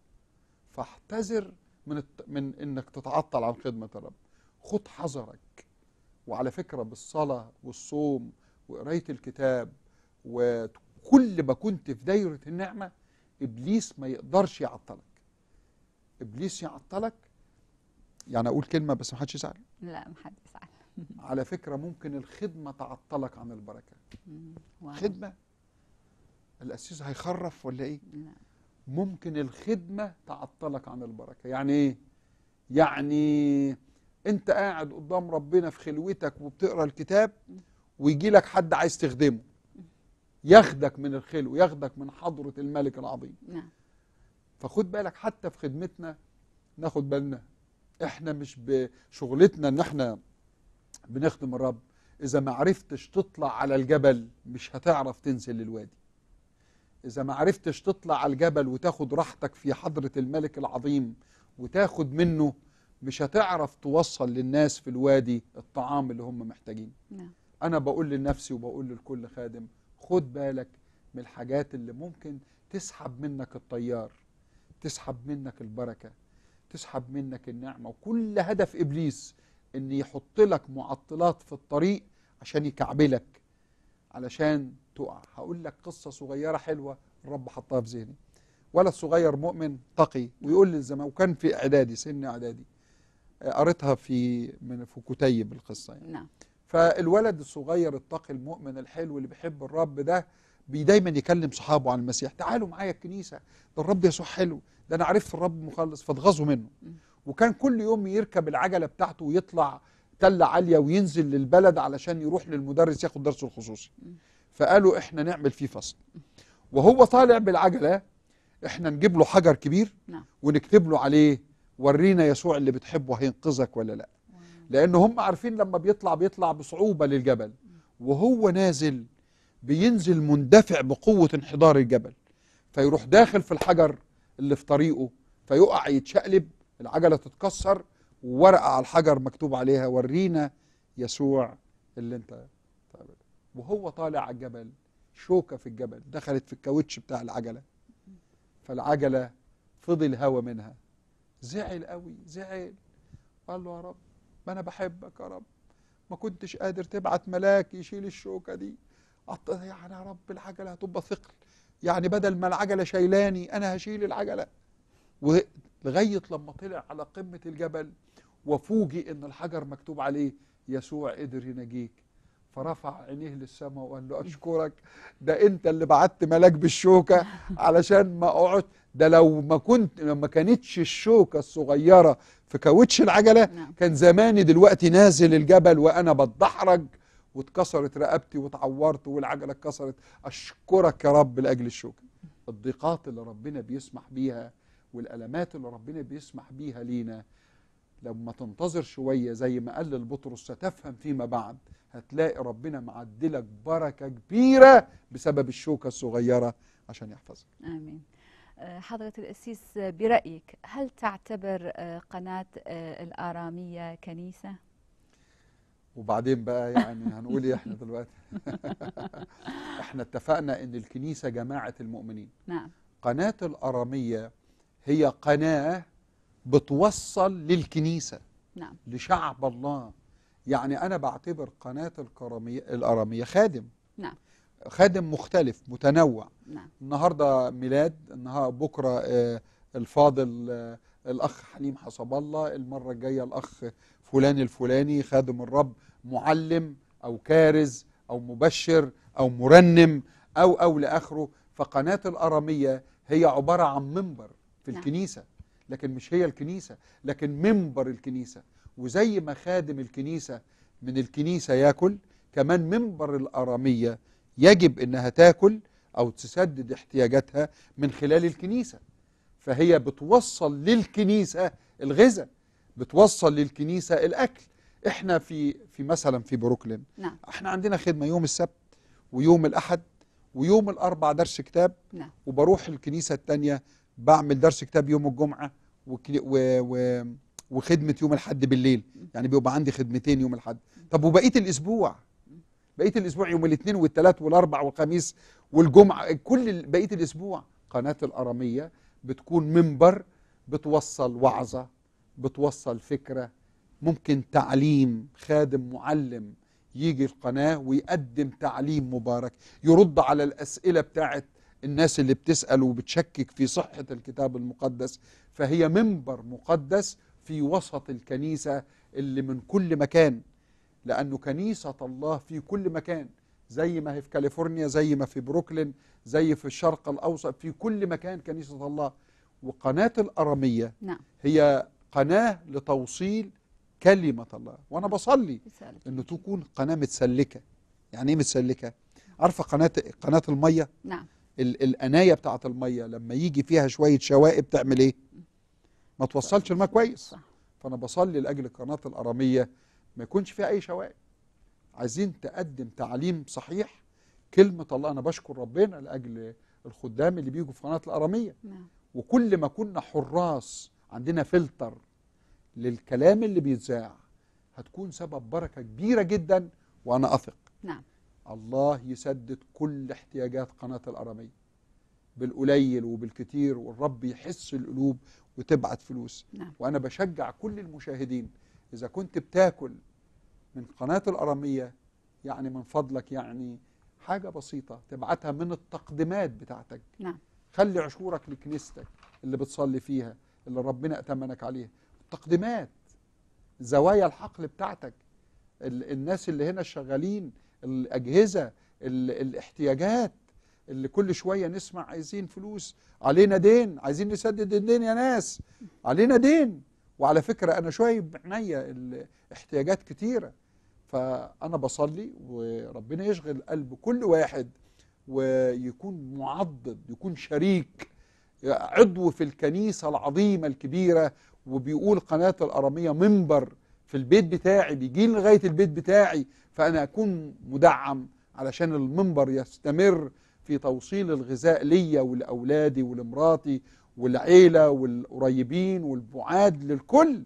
فاحتذر من الت... من إنك تتعطل عن خدمة الرب خد حذرك وعلى فكرة بالصلاة والصوم وقراية الكتاب وكل ما كنت في دايرة النعمة إبليس ما يقدرش يعطلك إبليس يعطلك يعني أقول كلمة بس محدش يزعل لا محدش يزعل على فكرة ممكن الخدمة تعطلك عن البركة خدمة الأسيس هيخرف ولا إيه ممكن الخدمة تعطلك عن البركة يعني إيه يعني أنت قاعد قدام ربنا في خلوتك وبتقرأ الكتاب ويجي لك حد عايز تخدمه ياخدك من الخلو ياخدك من حضرة الملك العظيم نعم. فخد بالك حتى في خدمتنا ناخد بالنا احنا مش بشغلتنا ان احنا بنخدم الرب إذا ما عرفتش تطلع على الجبل مش هتعرف تنزل للوادي إذا ما عرفتش تطلع على الجبل وتاخد راحتك في حضرة الملك العظيم وتاخد منه مش هتعرف توصل للناس في الوادي الطعام اللي هم محتاجين نعم. أنا بقول لنفسي وبقول لكل خادم خد بالك من الحاجات اللي ممكن تسحب منك الطيار تسحب منك البركة تسحب منك النعمة وكل هدف إبليس ان يحط لك معطلات في الطريق عشان يكعبلك علشان تقع هقول لك قصة صغيرة حلوة الرب حطها في ذهني ولد صغير مؤمن تقي ويقول لي زمان وكان في اعدادي سن اعدادي آه، قريتها في من في كتيب القصه يعني نعم فالولد الصغير التقي المؤمن الحلو اللي بيحب الرب ده بي دايما يكلم صحابه عن المسيح تعالوا معايا الكنيسه ده الرب يسوع حلو ده انا عرفت الرب مخلص فاتغاظوا منه وكان كل يوم يركب العجلة بتاعته ويطلع تلة عالية وينزل للبلد علشان يروح للمدرس ياخد درسه الخصوصي فقالوا احنا نعمل فيه فصل وهو طالع بالعجلة احنا نجيب له حجر كبير نعم. ونكتب له عليه ورينا يسوع اللي بتحبه هينقذك ولا لا لأن هم عارفين لما بيطلع بيطلع بصعوبة للجبل وهو نازل بينزل مندفع بقوة انحدار الجبل فيروح داخل في الحجر اللي في طريقه فيقع يتشقلب العجلة تتكسر وورقة على الحجر مكتوب عليها ورينا يسوع اللي انت وهو طالع على الجبل شوكة في الجبل دخلت في الكاوتش بتاع العجلة فالعجلة فضل هوا منها زعل قوي زعل قال له يا رب ما أنا بحبك يا رب ما كنتش قادر تبعت ملاك يشيل الشوكة دي يعني يا رب العجلة هتبقى ثقل يعني بدل ما العجلة شايلاني أنا هشيل العجلة لغاية لما طلع على قمة الجبل وفوجئ ان الحجر مكتوب عليه يسوع قدر ينجيك فرفع عينيه للسماء وقال له اشكرك ده انت اللي بعت ملاك بالشوكه علشان ما اقعد ده لو ما كنت لما كانتش الشوكه الصغيره في كاوتش العجله نعم. كان زماني دلوقتي نازل الجبل وانا بتدحرج واتكسرت رقبتي واتعورت والعجله اتكسرت اشكرك يا رب لاجل الشوكه الضيقات اللي ربنا بيسمح بيها والألمات اللي ربنا بيسمح بيها لينا لما تنتظر شوية زي ما قال البطرس ستفهم فيما بعد هتلاقي ربنا معدلك بركة كبيرة بسبب الشوكة الصغيرة عشان يحفظك آمين آه، حضرة القسيس آه، برأيك هل تعتبر آه، قناة الآرامية كنيسة؟ وبعدين بقى يعني هنقول ايه احنا دلوقتي احنا اتفقنا ان الكنيسة جماعة المؤمنين نعم قناة الأرامية هي قناة بتوصل للكنيسة نعم. لشعب الله يعني أنا بعتبر قناة الكرامية الأرامية خادم نعم. خادم مختلف متنوع نعم. النهاردة ميلاد النهار بكرة آه، الفاضل آه، الأخ حليم حسب الله المرة الجاية الأخ فلان الفلاني خادم الرب معلم أو كارز أو مبشر أو مرنم أو أو لآخره فقناة الأرامية هي عبارة عن منبر في نعم. الكنيسة لكن مش هي الكنيسة لكن منبر الكنيسة وزي ما خادم الكنيسة من الكنيسة يأكل كمان منبر الأرامية يجب أنها تأكل أو تسدد احتياجاتها من خلال الكنيسة فهي بتوصل للكنيسة الغذاء بتوصل للكنيسة الأكل احنا في في مثلا في بروكلين نعم. احنا عندنا خدمة يوم السبت ويوم الأحد ويوم الأربع درس كتاب نعم. وبروح الكنيسة الثانيه بعمل درس كتاب يوم الجمعه و... و... وخدمه يوم الاحد بالليل يعني بيبقى عندي خدمتين يوم الاحد طب وبقيه الاسبوع بقيه الاسبوع يوم الاثنين والثلاث والاربع والخميس والجمعه كل بقيه الاسبوع قناه الاراميه بتكون منبر بتوصل وعظه بتوصل فكره ممكن تعليم خادم معلم يجي القناه ويقدم تعليم مبارك يرد على الاسئله بتاعت الناس اللي بتسأل وبتشكك في صحة الكتاب المقدس فهي منبر مقدس في وسط الكنيسة اللي من كل مكان لأنه كنيسة الله في كل مكان زي ما هي في كاليفورنيا زي ما في بروكلين زي في الشرق الأوسط في كل مكان كنيسة الله وقناة الأرامية نعم. هي قناة لتوصيل كلمة الله وأنا بصلي أنه تكون قناة متسلكة يعني إيه متسلكة؟ عارفة قناة قناة المية؟ نعم الانايه بتاعه الميه لما يجي فيها شويه شوائب تعمل ايه ما توصلش الماء كويس فانا بصلي لاجل القناه الاراميه ما يكونش فيها اي شوائب عايزين تقدم تعليم صحيح كلمه الله انا بشكر ربنا لاجل الخدام اللي بيجوا في قناه الاراميه نعم. وكل ما كنا حراس عندنا فلتر للكلام اللي بيتذاع هتكون سبب بركه كبيره جدا وانا اثق نعم الله يسدد كل احتياجات قناة الأرامية بالقليل وبالكتير والرب يحس القلوب وتبعت فلوس نعم. وأنا بشجع كل المشاهدين إذا كنت بتاكل من قناة الأرامية يعني من فضلك يعني حاجة بسيطة تبعتها من التقديمات بتاعتك نعم. خلي عشورك لكنيستك اللي بتصلي فيها اللي ربنا أتمنك عليها التقديمات زوايا الحقل بتاعتك الناس اللي هنا الشغالين الأجهزة الاحتياجات اللي كل شوية نسمع عايزين فلوس علينا دين عايزين نسدد الدين يا ناس علينا دين وعلى فكرة أنا شوية بعينيا الاحتياجات كتيرة فأنا بصلي وربنا يشغل قلب كل واحد ويكون معضد يكون شريك عضو في الكنيسة العظيمة الكبيرة وبيقول قناة الأرامية منبر في البيت بتاعي بيجي لغاية البيت بتاعي فأنا أكون مدعم علشان المنبر يستمر في توصيل الغذاء ليا ولأولادي ولمراتي والعيلة والقريبين والبعاد للكل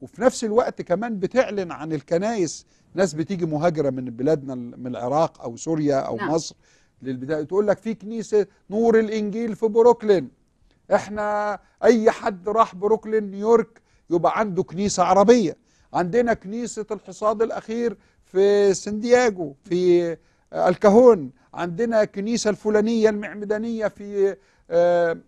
وفي نفس الوقت كمان بتعلن عن الكنايس ناس بتيجي مهاجرة من بلادنا من العراق أو سوريا أو نعم. مصر للبداية تقول لك في كنيسة نور الإنجيل في بروكلين احنا أي حد راح بروكلين نيويورك يبقى عنده كنيسة عربية عندنا كنيسة الحصاد الأخير في سان سندياجو في آه، الكهون عندنا كنيسة الفلانية المعمدانية في آه،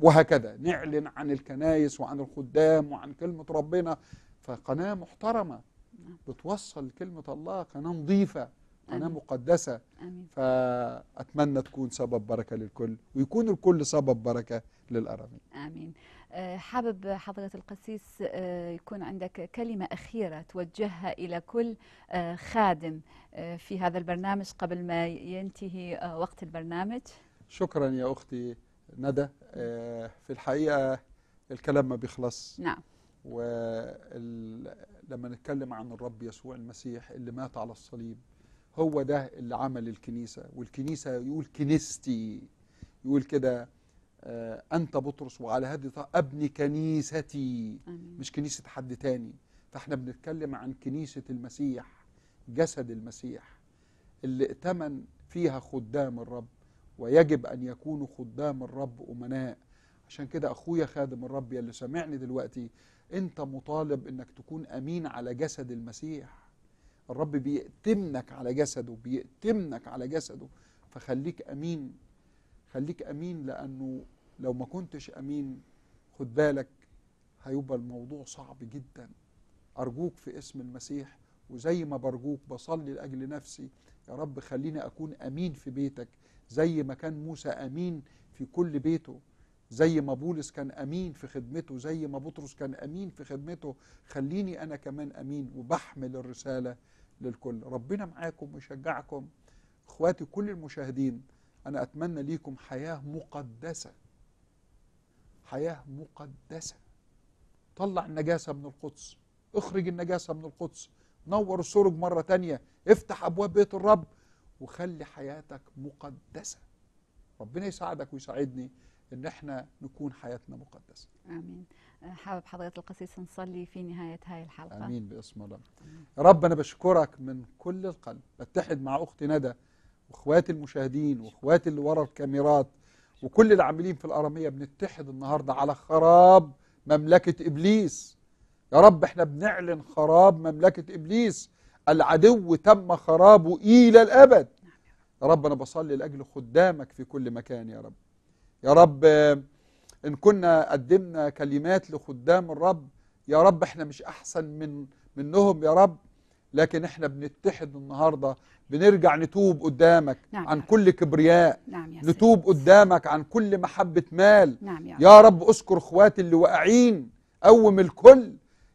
وهكذا نعلن عن الكنايس وعن الخدام وعن كلمة ربنا فقناة محترمة نعم. بتوصل كلمة الله قناة نظيفة قناة مقدسة آمين. فأتمنى تكون سبب بركة للكل ويكون الكل سبب بركة للأرامل آمين آه، حابب حضرة القسيس آه، يكون عندك كلمة أخيرة توجهها إلى كل آه، خادم في هذا البرنامج قبل ما ينتهي وقت البرنامج شكرا يا أختي ندى في الحقيقة الكلام ما بيخلص نعم ولما نتكلم عن الرب يسوع المسيح اللي مات على الصليب هو ده اللي عمل الكنيسة والكنيسة يقول كنيستي يقول كده آه، أنت بطرس وعلى هذه أبني كنيستي أمين. مش كنيسة حد تاني فاحنا بنتكلم عن كنيسة المسيح جسد المسيح اللي ائتمن فيها خدام الرب ويجب أن يكونوا خدام الرب أمناء عشان كده أخويا خادم الرب يلي سامعني دلوقتي أنت مطالب أنك تكون أمين على جسد المسيح الرب بيأتمنك على جسده بيأتمنك على جسده فخليك أمين خليك امين لانه لو ما كنتش امين خد بالك هيبقى الموضوع صعب جدا ارجوك في اسم المسيح وزي ما برجوك بصلي لاجل نفسي يا رب خليني اكون امين في بيتك زي ما كان موسى امين في كل بيته زي ما بولس كان امين في خدمته زي ما بطرس كان امين في خدمته خليني انا كمان امين وبحمل الرساله للكل ربنا معاكم ويشجعكم اخواتي كل المشاهدين أنا أتمنى ليكم حياة مقدسة حياة مقدسة طلع النجاسة من القدس اخرج النجاسة من القدس نور السرج مرة تانية افتح أبواب بيت الرب وخلي حياتك مقدسة ربنا يساعدك ويساعدني ان احنا نكون حياتنا مقدسه. امين. آه، حابب حضرة القسيس نصلي في نهايه هاي الحلقه. امين باسم الله. رب انا بشكرك من كل القلب، بتحد مع اختي ندى واخواتي المشاهدين واخواتي اللي ورا الكاميرات وكل العاملين في الاراميه بنتحد النهارده على خراب مملكه ابليس يا رب احنا بنعلن خراب مملكه ابليس العدو تم خرابه الى الابد يا رب انا بصلي لاجل خدامك في كل مكان يا رب يا رب ان كنا قدمنا كلمات لخدام الرب يا رب احنا مش احسن من منهم يا رب لكن احنا بنتحد النهارده بنرجع نتوب قدامك نعم عن كل كبرياء نعم يا نتوب قدامك عن كل محبة مال نعم يا, يا رب اذكر اخواتي اللي واقعين قوم الكل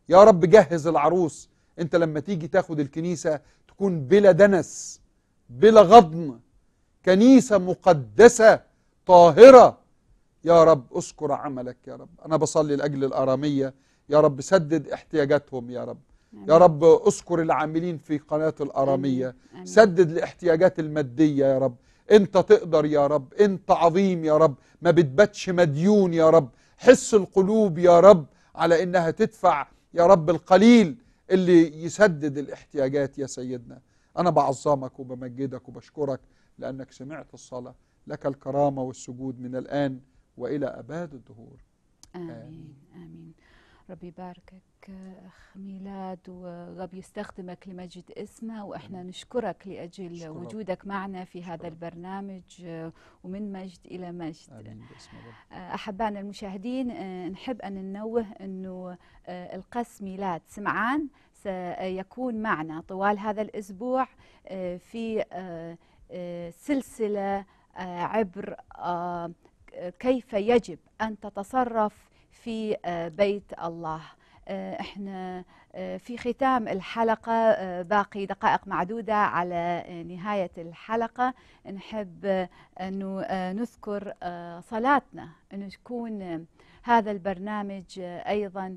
يا رب جهز العروس انت لما تيجي تاخد الكنيسة تكون بلا دنس بلا غضن كنيسة مقدسة طاهرة يا رب اذكر عملك يا رب انا بصلي لاجل الارامية يا رب سدد احتياجاتهم يا رب يا رب اذكر العاملين في قناة الأرامية سدد الاحتياجات المادية يا رب انت تقدر يا رب انت عظيم يا رب ما بتباتش مديون يا رب حس القلوب يا رب على انها تدفع يا رب القليل اللي يسدد الاحتياجات يا سيدنا انا بعظمك وبمجدك وبشكرك لانك سمعت الصلاة لك الكرامة والسجود من الآن وإلى أباد الدهور آمين, آمين. ربي يباركك أخ ميلاد ورب يستخدمك لمجد اسمه وإحنا نشكرك لأجل شكرا. وجودك معنا في هذا البرنامج ومن مجد إلى مجد آمين رب. آه، أحبانا المشاهدين آه، نحب أن ننوه أنه آه، القس ميلاد سمعان سيكون معنا طوال هذا الأسبوع في سلسلة عبر كيف يجب أن تتصرف في آه، بيت الله آه، احنا آه، في ختام الحلقة باقي دقائق معدودة على نهاية الحلقة نحب أنه نذكر صلاتنا أن يكون هذا البرنامج أيضا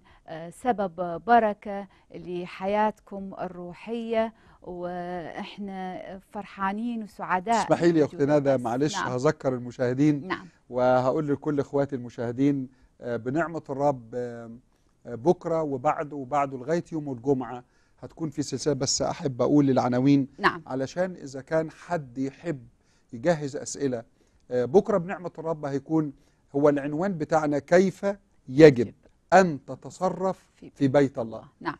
سبب بركة لحياتكم الروحية واحنا فرحانين وسعداء اسمحي لي يا اختي ندى معلش نعم. هذكر المشاهدين نعم. وهقول لكل اخواتي المشاهدين آه، بنعمة الرب آه، آه، بكرة وبعده وبعده لغاية يوم الجمعة هتكون في سلسلة بس أحب أقول العناوين نعم. علشان إذا كان حد يحب يجهز أسئلة بكرة بنعمة الرب هيكون هو العنوان بتاعنا كيف يجب أن تتصرف في بيت الله نعم.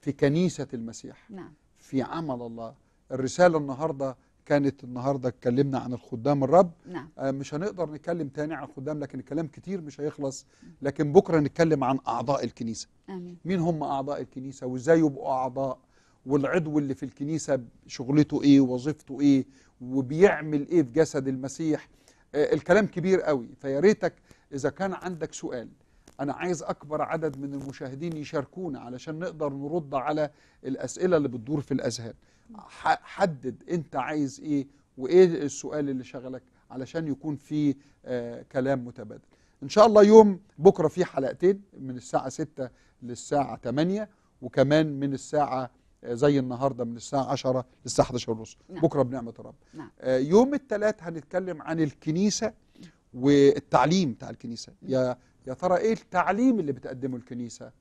في كنيسة المسيح نعم. في عمل الله الرسالة النهاردة كانت النهاردة اتكلمنا عن الخدام الرب نعم. آه، مش هنقدر نتكلم تاني عن الخدام لكن الكلام كتير مش هيخلص لكن بكرة نتكلم عن أعضاء الكنيسة آمين. مين هم أعضاء الكنيسة وإزاي يبقوا أعضاء والعضو اللي في الكنيسة شغلته إيه وظيفته إيه وبيعمل إيه في جسد المسيح آه، الكلام كبير قوي فيا ريتك إذا كان عندك سؤال أنا عايز أكبر عدد من المشاهدين يشاركونا علشان نقدر نرد على الأسئلة اللي بتدور في الأذهان حدد انت عايز ايه وايه السؤال اللي شغلك علشان يكون في آه، كلام متبادل ان شاء الله يوم بكره في حلقتين من الساعه 6 للساعه 8 وكمان من الساعه آه، زي النهارده من الساعه 10 للساعه 11 ونص نعم. بكره بنعمه الرب نعم. آه، يوم الثلاث هنتكلم عن الكنيسه والتعليم بتاع الكنيسه نعم. يا يا ترى ايه التعليم اللي بتقدمه الكنيسه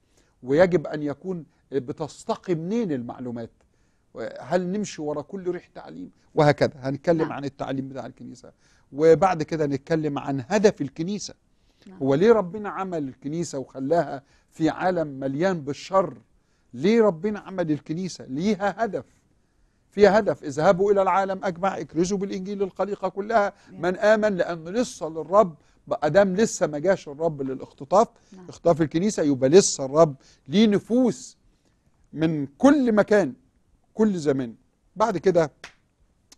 ويجب ان يكون بتستقي منين المعلومات هل نمشي ورا كل ريح تعليم وهكذا هنتكلم نعم. عن التعليم بتاع الكنيسة وبعد كده نتكلم عن هدف الكنيسة نعم. هو ليه ربنا عمل الكنيسة وخلاها في عالم مليان بالشر ليه ربنا عمل الكنيسة ليها هدف فيها هدف اذهبوا إلى العالم أجمع اكرزوا بالإنجيل الخليقة كلها نعم. من آمن لانه لسه للرب أدام لسه ما جاش الرب للاختطاف نعم. اختطاف الكنيسة يبقى لسه الرب ليه نفوس من كل مكان كل زمان بعد كده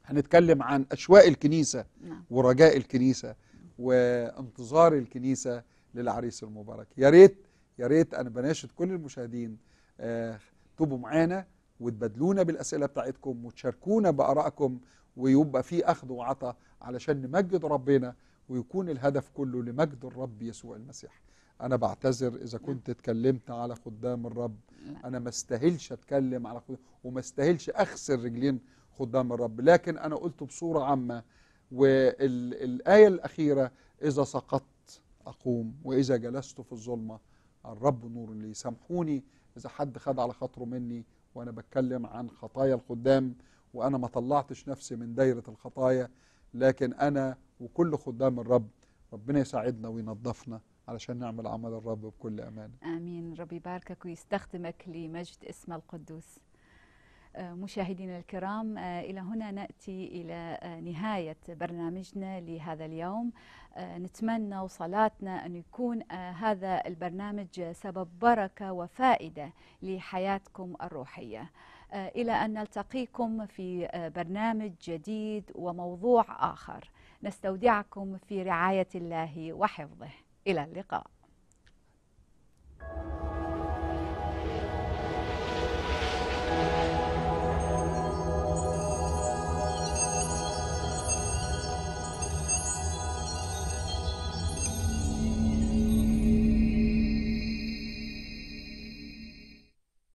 هنتكلم عن أشواق الكنيسة نعم. ورجاء الكنيسة وانتظار الكنيسة للعريس المبارك يا ريت يا ريت أنا بناشد كل المشاهدين آه تبقوا معانا وتبادلونا بالأسئلة بتاعتكم وتشاركونا بآرائكم ويبقى في أخذ وعطى علشان نمجد ربنا ويكون الهدف كله لمجد الرب يسوع المسيح انا بعتذر اذا كنت اتكلمت على خدام الرب انا ما استاهلش اتكلم على خدام وما استاهلش اغسل رجلين خدام الرب لكن انا قلت بصوره عامه والايه الاخيره اذا سقطت اقوم واذا جلست في الظلمه الرب نور لي سامحوني اذا حد خد على خاطره مني وانا بتكلم عن خطايا الخدام وانا ما طلعتش نفسي من دايره الخطايا لكن انا وكل خدام الرب ربنا يساعدنا وينظفنا علشان نعمل عمل الرب بكل أمان آمين ربي يباركك ويستخدمك لمجد اسم القدوس آه، مشاهدينا الكرام آه، إلى هنا نأتي إلى آه، نهاية برنامجنا لهذا اليوم نتمنى وصلاتنا أن يكون هذا البرنامج سبب بركة وفائدة لحياتكم الروحية إلى أن نلتقيكم في برنامج جديد وموضوع آخر نستودعكم في رعاية الله وحفظه إلى اللقاء